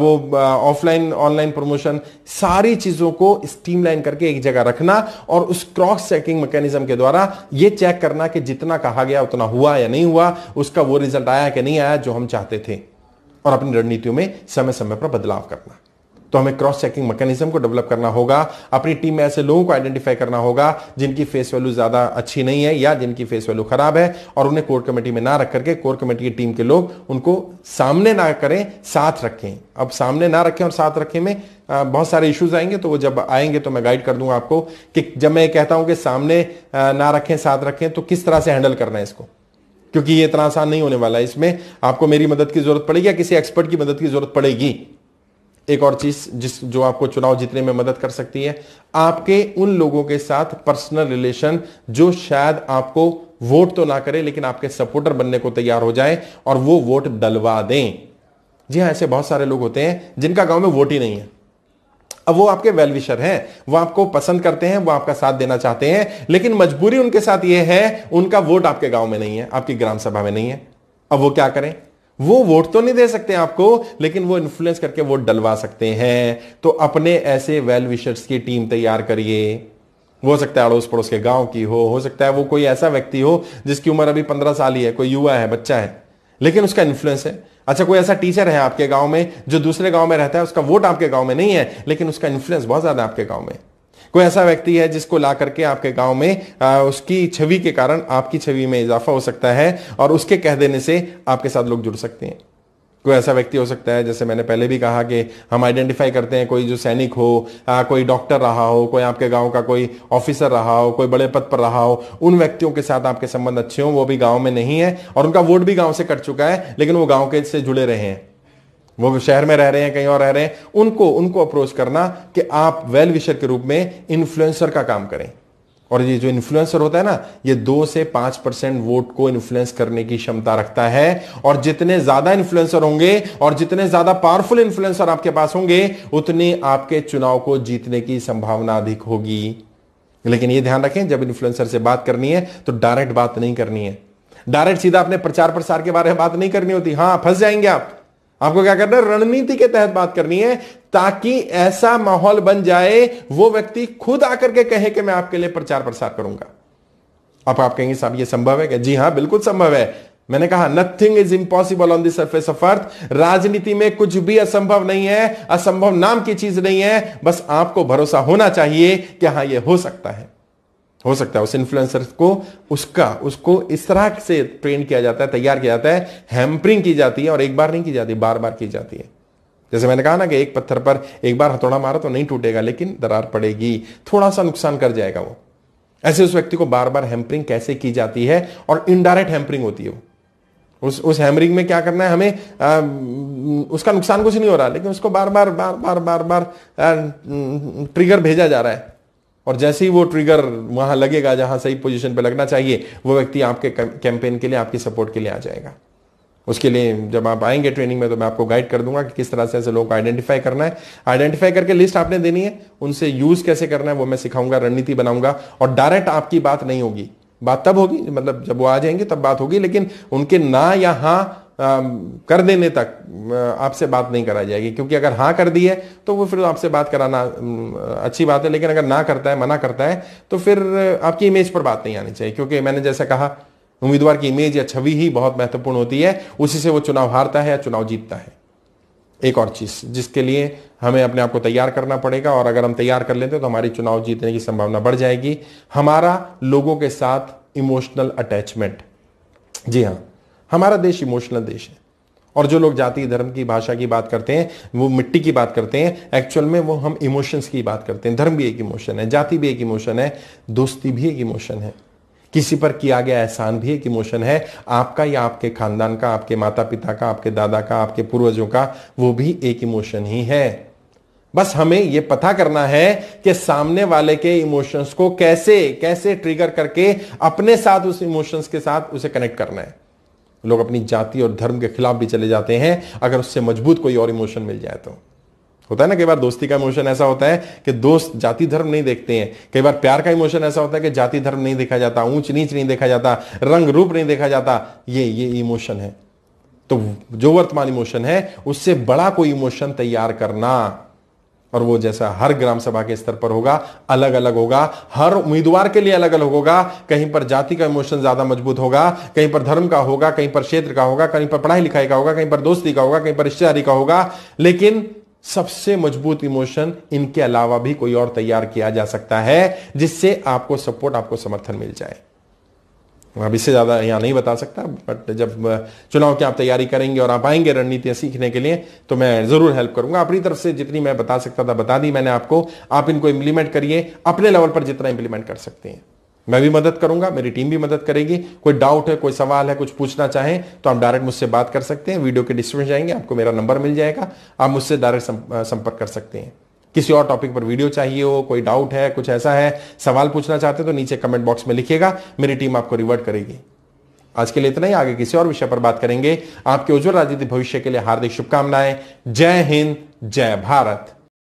वो ऑफलाइन ऑनलाइन प्रमोशन सारी चीजों को स्टीमलाइन करके एक जगह रखना और उस क्रॉस चेकिंग मैकेनिज्म के द्वारा ये चेक करना कि जितना कहा गया उतना हुआ या नहीं हुआ उसका वो रिजल्ट आया कि नहीं आया जो हम चाहते थे और अपनी रणनीतियों में समय समय पर बदलाव करना तो हमें क्रॉस चेकिंग मैकेनिज्म को डेवलप करना होगा अपनी टीम में ऐसे लोगों को आइडेंटिफाई करना होगा जिनकी फेस वैल्यू ज्यादा अच्छी नहीं है या जिनकी फेस वैल्यू खराब है और उन्हें कोर कमेटी में ना रख करके कोर कमेटी की टीम के लोग उनको सामने ना करें साथ रखें अब सामने ना रखें और साथ रखें में बहुत सारे इश्यूज आएंगे तो वो जब आएंगे तो मैं गाइड कर दूंगा आपको कि जब मैं कहता हूं कि सामने ना रखें साथ रखें तो किस तरह से हैंडल करना है इसको क्योंकि ये इतना आसान नहीं होने वाला है इसमें आपको मेरी मदद की जरूरत पड़ेगी या किसी एक्सपर्ट की मदद की जरूरत पड़ेगी एक और चीज जिस जो आपको चुनाव जीतने में मदद कर सकती है आपके उन लोगों के साथ पर्सनल रिलेशन जो शायद आपको वोट तो ना करे लेकिन आपके सपोर्टर बनने को तैयार हो जाए और वो वोट दलवा दें जी हाँ ऐसे बहुत सारे लोग होते हैं जिनका गांव में वोट ही नहीं है अब वो आपके वेलविशर हैं वो आपको पसंद करते हैं वो आपका साथ देना चाहते हैं लेकिन मजबूरी उनके साथ ये है उनका वोट आपके गांव में नहीं है आपकी ग्राम सभा में नहीं है अब वो क्या करें वो वोट तो नहीं दे सकते आपको लेकिन वो इन्फ्लुएंस करके वोट डलवा सकते हैं तो अपने ऐसे वेल विशर्स की टीम तैयार करिए हो सकता है अड़ोस पड़ोस के गांव की हो हो सकता है वो कोई ऐसा व्यक्ति हो जिसकी उम्र अभी पंद्रह साल ही है कोई युवा है बच्चा है लेकिन उसका इन्फ्लुएंस है अच्छा कोई ऐसा टीचर है आपके गांव में जो दूसरे गांव में रहता है उसका वोट आपके गांव में नहीं है लेकिन उसका इन्फ्लुएंस बहुत ज्यादा आपके गांव में कोई ऐसा व्यक्ति है जिसको ला करके आपके गांव में आ, उसकी छवि के कारण आपकी छवि में इजाफा हो सकता है और उसके कह देने से आपके साथ लोग जुड़ सकते हैं कोई ऐसा व्यक्ति हो सकता है जैसे मैंने पहले भी कहा कि हम आइडेंटिफाई करते हैं कोई जो सैनिक हो आ, कोई डॉक्टर रहा हो कोई आपके गांव का कोई ऑफिसर रहा हो कोई बड़े पद पर रहा हो उन व्यक्तियों के साथ आपके संबंध अच्छे हों वो भी गांव में नहीं है और उनका वोट भी गांव से कट चुका है लेकिन वो गांव के से जुड़े रहे हैं वो शहर में रह रहे हैं कहीं और रह रहे हैं उनको उनको अप्रोच करना कि आप वेल विशर के रूप में इन्फ्लुएंसर का काम करें और ये जो इन्फ्लुएंसर होता है ना ये दो से पांच परसेंट वोट को इन्फ्लुएंस करने की क्षमता रखता है और जितने ज्यादा इन्फ्लुएंसर होंगे और जितने ज्यादा पावरफुल इन्फ्लुएंसर आपके पास होंगे उतनी आपके चुनाव को जीतने की संभावना अधिक होगी लेकिन ये ध्यान रखें जब इन्फ्लुएंसर से बात करनी है तो डायरेक्ट बात नहीं करनी है डायरेक्ट सीधा अपने प्रचार प्रसार के बारे में बात नहीं करनी होती हाँ फंस जाएंगे आप आपको क्या करना है रणनीति के तहत बात करनी है ताकि ऐसा माहौल बन जाए वो व्यक्ति खुद आकर के कहे कि मैं आपके लिए प्रचार प्रसार करूंगा अब आप कहेंगे साहब ये संभव है क्या जी हां बिल्कुल संभव है मैंने कहा nothing is impossible on this of earth राजनीति में कुछ भी असंभव नहीं है असंभव नाम की चीज नहीं है बस आपको भरोसा होना चाहिए कि हाँ ये हो सकता है हो सकता है उस इन्फ्लुएंसर को उसका उसको इस तरह से ट्रेन किया जाता है तैयार किया जाता है हैम्परिंग की जाती है और एक बार नहीं की जाती बार बार की जाती है जैसे मैंने कहा ना कि एक पत्थर पर एक बार हथौड़ा मारा तो नहीं टूटेगा लेकिन दरार पड़ेगी थोड़ा सा नुकसान कर जाएगा वो ऐसे उस व्यक्ति को बार बार हैम्परिंग कैसे की जाती है और इनडायरेक्ट हैम्परिंग होती है वो उस उस हैमरिंग में क्या करना है हमें आ, उसका नुकसान कुछ नहीं हो रहा लेकिन उसको बार बार बार बार बार बार, बार ट्रिगर भेजा जा रहा है और जैसे ही वो ट्रिगर वहां लगेगा जहां सही पोजीशन पे लगना चाहिए वो व्यक्ति आपके कैंपेन के लिए आपकी सपोर्ट के लिए आ जाएगा उसके लिए जब आप आएंगे ट्रेनिंग में तो मैं आपको गाइड कर दूंगा कि किस तरह से ऐसे लोगों को आइडेंटिफाई करना है आइडेंटिफाई करके लिस्ट आपने देनी है उनसे यूज कैसे करना है वो मैं सिखाऊंगा रणनीति बनाऊंगा और डायरेक्ट आपकी बात नहीं होगी बात तब होगी मतलब जब वो आ जाएंगे तब बात होगी लेकिन उनके ना या हाँ कर देने तक आपसे बात नहीं कराई जाएगी क्योंकि अगर हाँ कर दी है तो वो फिर आपसे बात कराना अच्छी बात है लेकिन अगर ना करता है मना करता है तो फिर आपकी इमेज पर बात नहीं आनी चाहिए क्योंकि मैंने जैसा कहा उम्मीदवार की इमेज या छवि ही बहुत महत्वपूर्ण होती है उसी से वो चुनाव हारता है या चुनाव जीतता है एक और चीज जिसके लिए हमें अपने आप को तैयार करना पड़ेगा और अगर हम तैयार कर लेते हैं तो हमारी चुनाव जीतने की संभावना बढ़ जाएगी हमारा लोगों के साथ इमोशनल अटैचमेंट जी हाँ हमारा देश इमोशनल देश है और जो लोग जाति धर्म की भाषा की बात करते हैं वो मिट्टी की बात करते हैं एक्चुअल में वो हम इमोशंस की बात करते हैं धर्म भी एक इमोशन है जाति भी एक इमोशन है दोस्ती भी एक इमोशन है किसी पर किया गया एहसान भी एक इमोशन है आपका या आपके खानदान का आपके माता पिता का आपके दादा का आपके पूर्वजों का वो भी एक इमोशन ही है बस हमें यह पता करना है कि सामने वाले के इमोशंस को कैसे कैसे ट्रिगर करके अपने साथ उस इमोशंस के साथ उसे कनेक्ट करना है लोग अपनी जाति और धर्म के खिलाफ भी चले जाते हैं अगर उससे मजबूत कोई और इमोशन मिल जाए तो होता है ना कई बार दोस्ती का इमोशन ऐसा होता है कि दोस्त जाति धर्म नहीं देखते हैं कई बार प्यार का इमोशन ऐसा होता है कि जाति धर्म नहीं देखा जाता ऊंच नीच नहीं देखा जाता रंग रूप नहीं देखा जाता ये ये इमोशन है तो जो वर्तमान इमोशन है उससे बड़ा कोई इमोशन तैयार करना और वो जैसा हर ग्राम सभा के स्तर पर होगा अलग अलग होगा हर उम्मीदवार के लिए अलग अलग होगा कहीं पर जाति का इमोशन ज्यादा मजबूत होगा कहीं पर धर्म का होगा कहीं पर क्षेत्र का होगा कहीं पर पढ़ाई लिखाई का होगा कहीं पर दोस्ती का होगा कहीं पर रिश्तेदारी का होगा लेकिन सबसे मजबूत इमोशन इनके अलावा भी कोई और तैयार किया जा सकता है जिससे आपको सपोर्ट आपको समर्थन मिल जाए अब इससे ज़्यादा यहाँ नहीं बता सकता बट जब चुनाव की आप तैयारी करेंगे और आप आएंगे रणनीतियाँ सीखने के लिए तो मैं ज़रूर हेल्प करूंगा अपनी तरफ से जितनी मैं बता सकता था बता दी मैंने आपको आप इनको इम्प्लीमेंट करिए अपने लेवल पर जितना इम्प्लीमेंट कर सकते हैं मैं भी मदद करूंगा मेरी टीम भी मदद करेगी कोई डाउट है कोई सवाल है कुछ पूछना चाहें तो आप डायरेक्ट मुझसे बात कर सकते हैं वीडियो के डिस्क्रिप्शन जाएंगे आपको मेरा नंबर मिल जाएगा आप मुझसे डायरेक्ट संपर्क कर सकते हैं किसी और टॉपिक पर वीडियो चाहिए हो कोई डाउट है कुछ ऐसा है सवाल पूछना चाहते हो तो नीचे कमेंट बॉक्स में लिखिएगा मेरी टीम आपको रिवर्ट करेगी आज के लिए इतना ही आगे किसी और विषय पर बात करेंगे आपके उज्जवल राजनीतिक भविष्य के लिए हार्दिक शुभकामनाएं जय हिंद जय भारत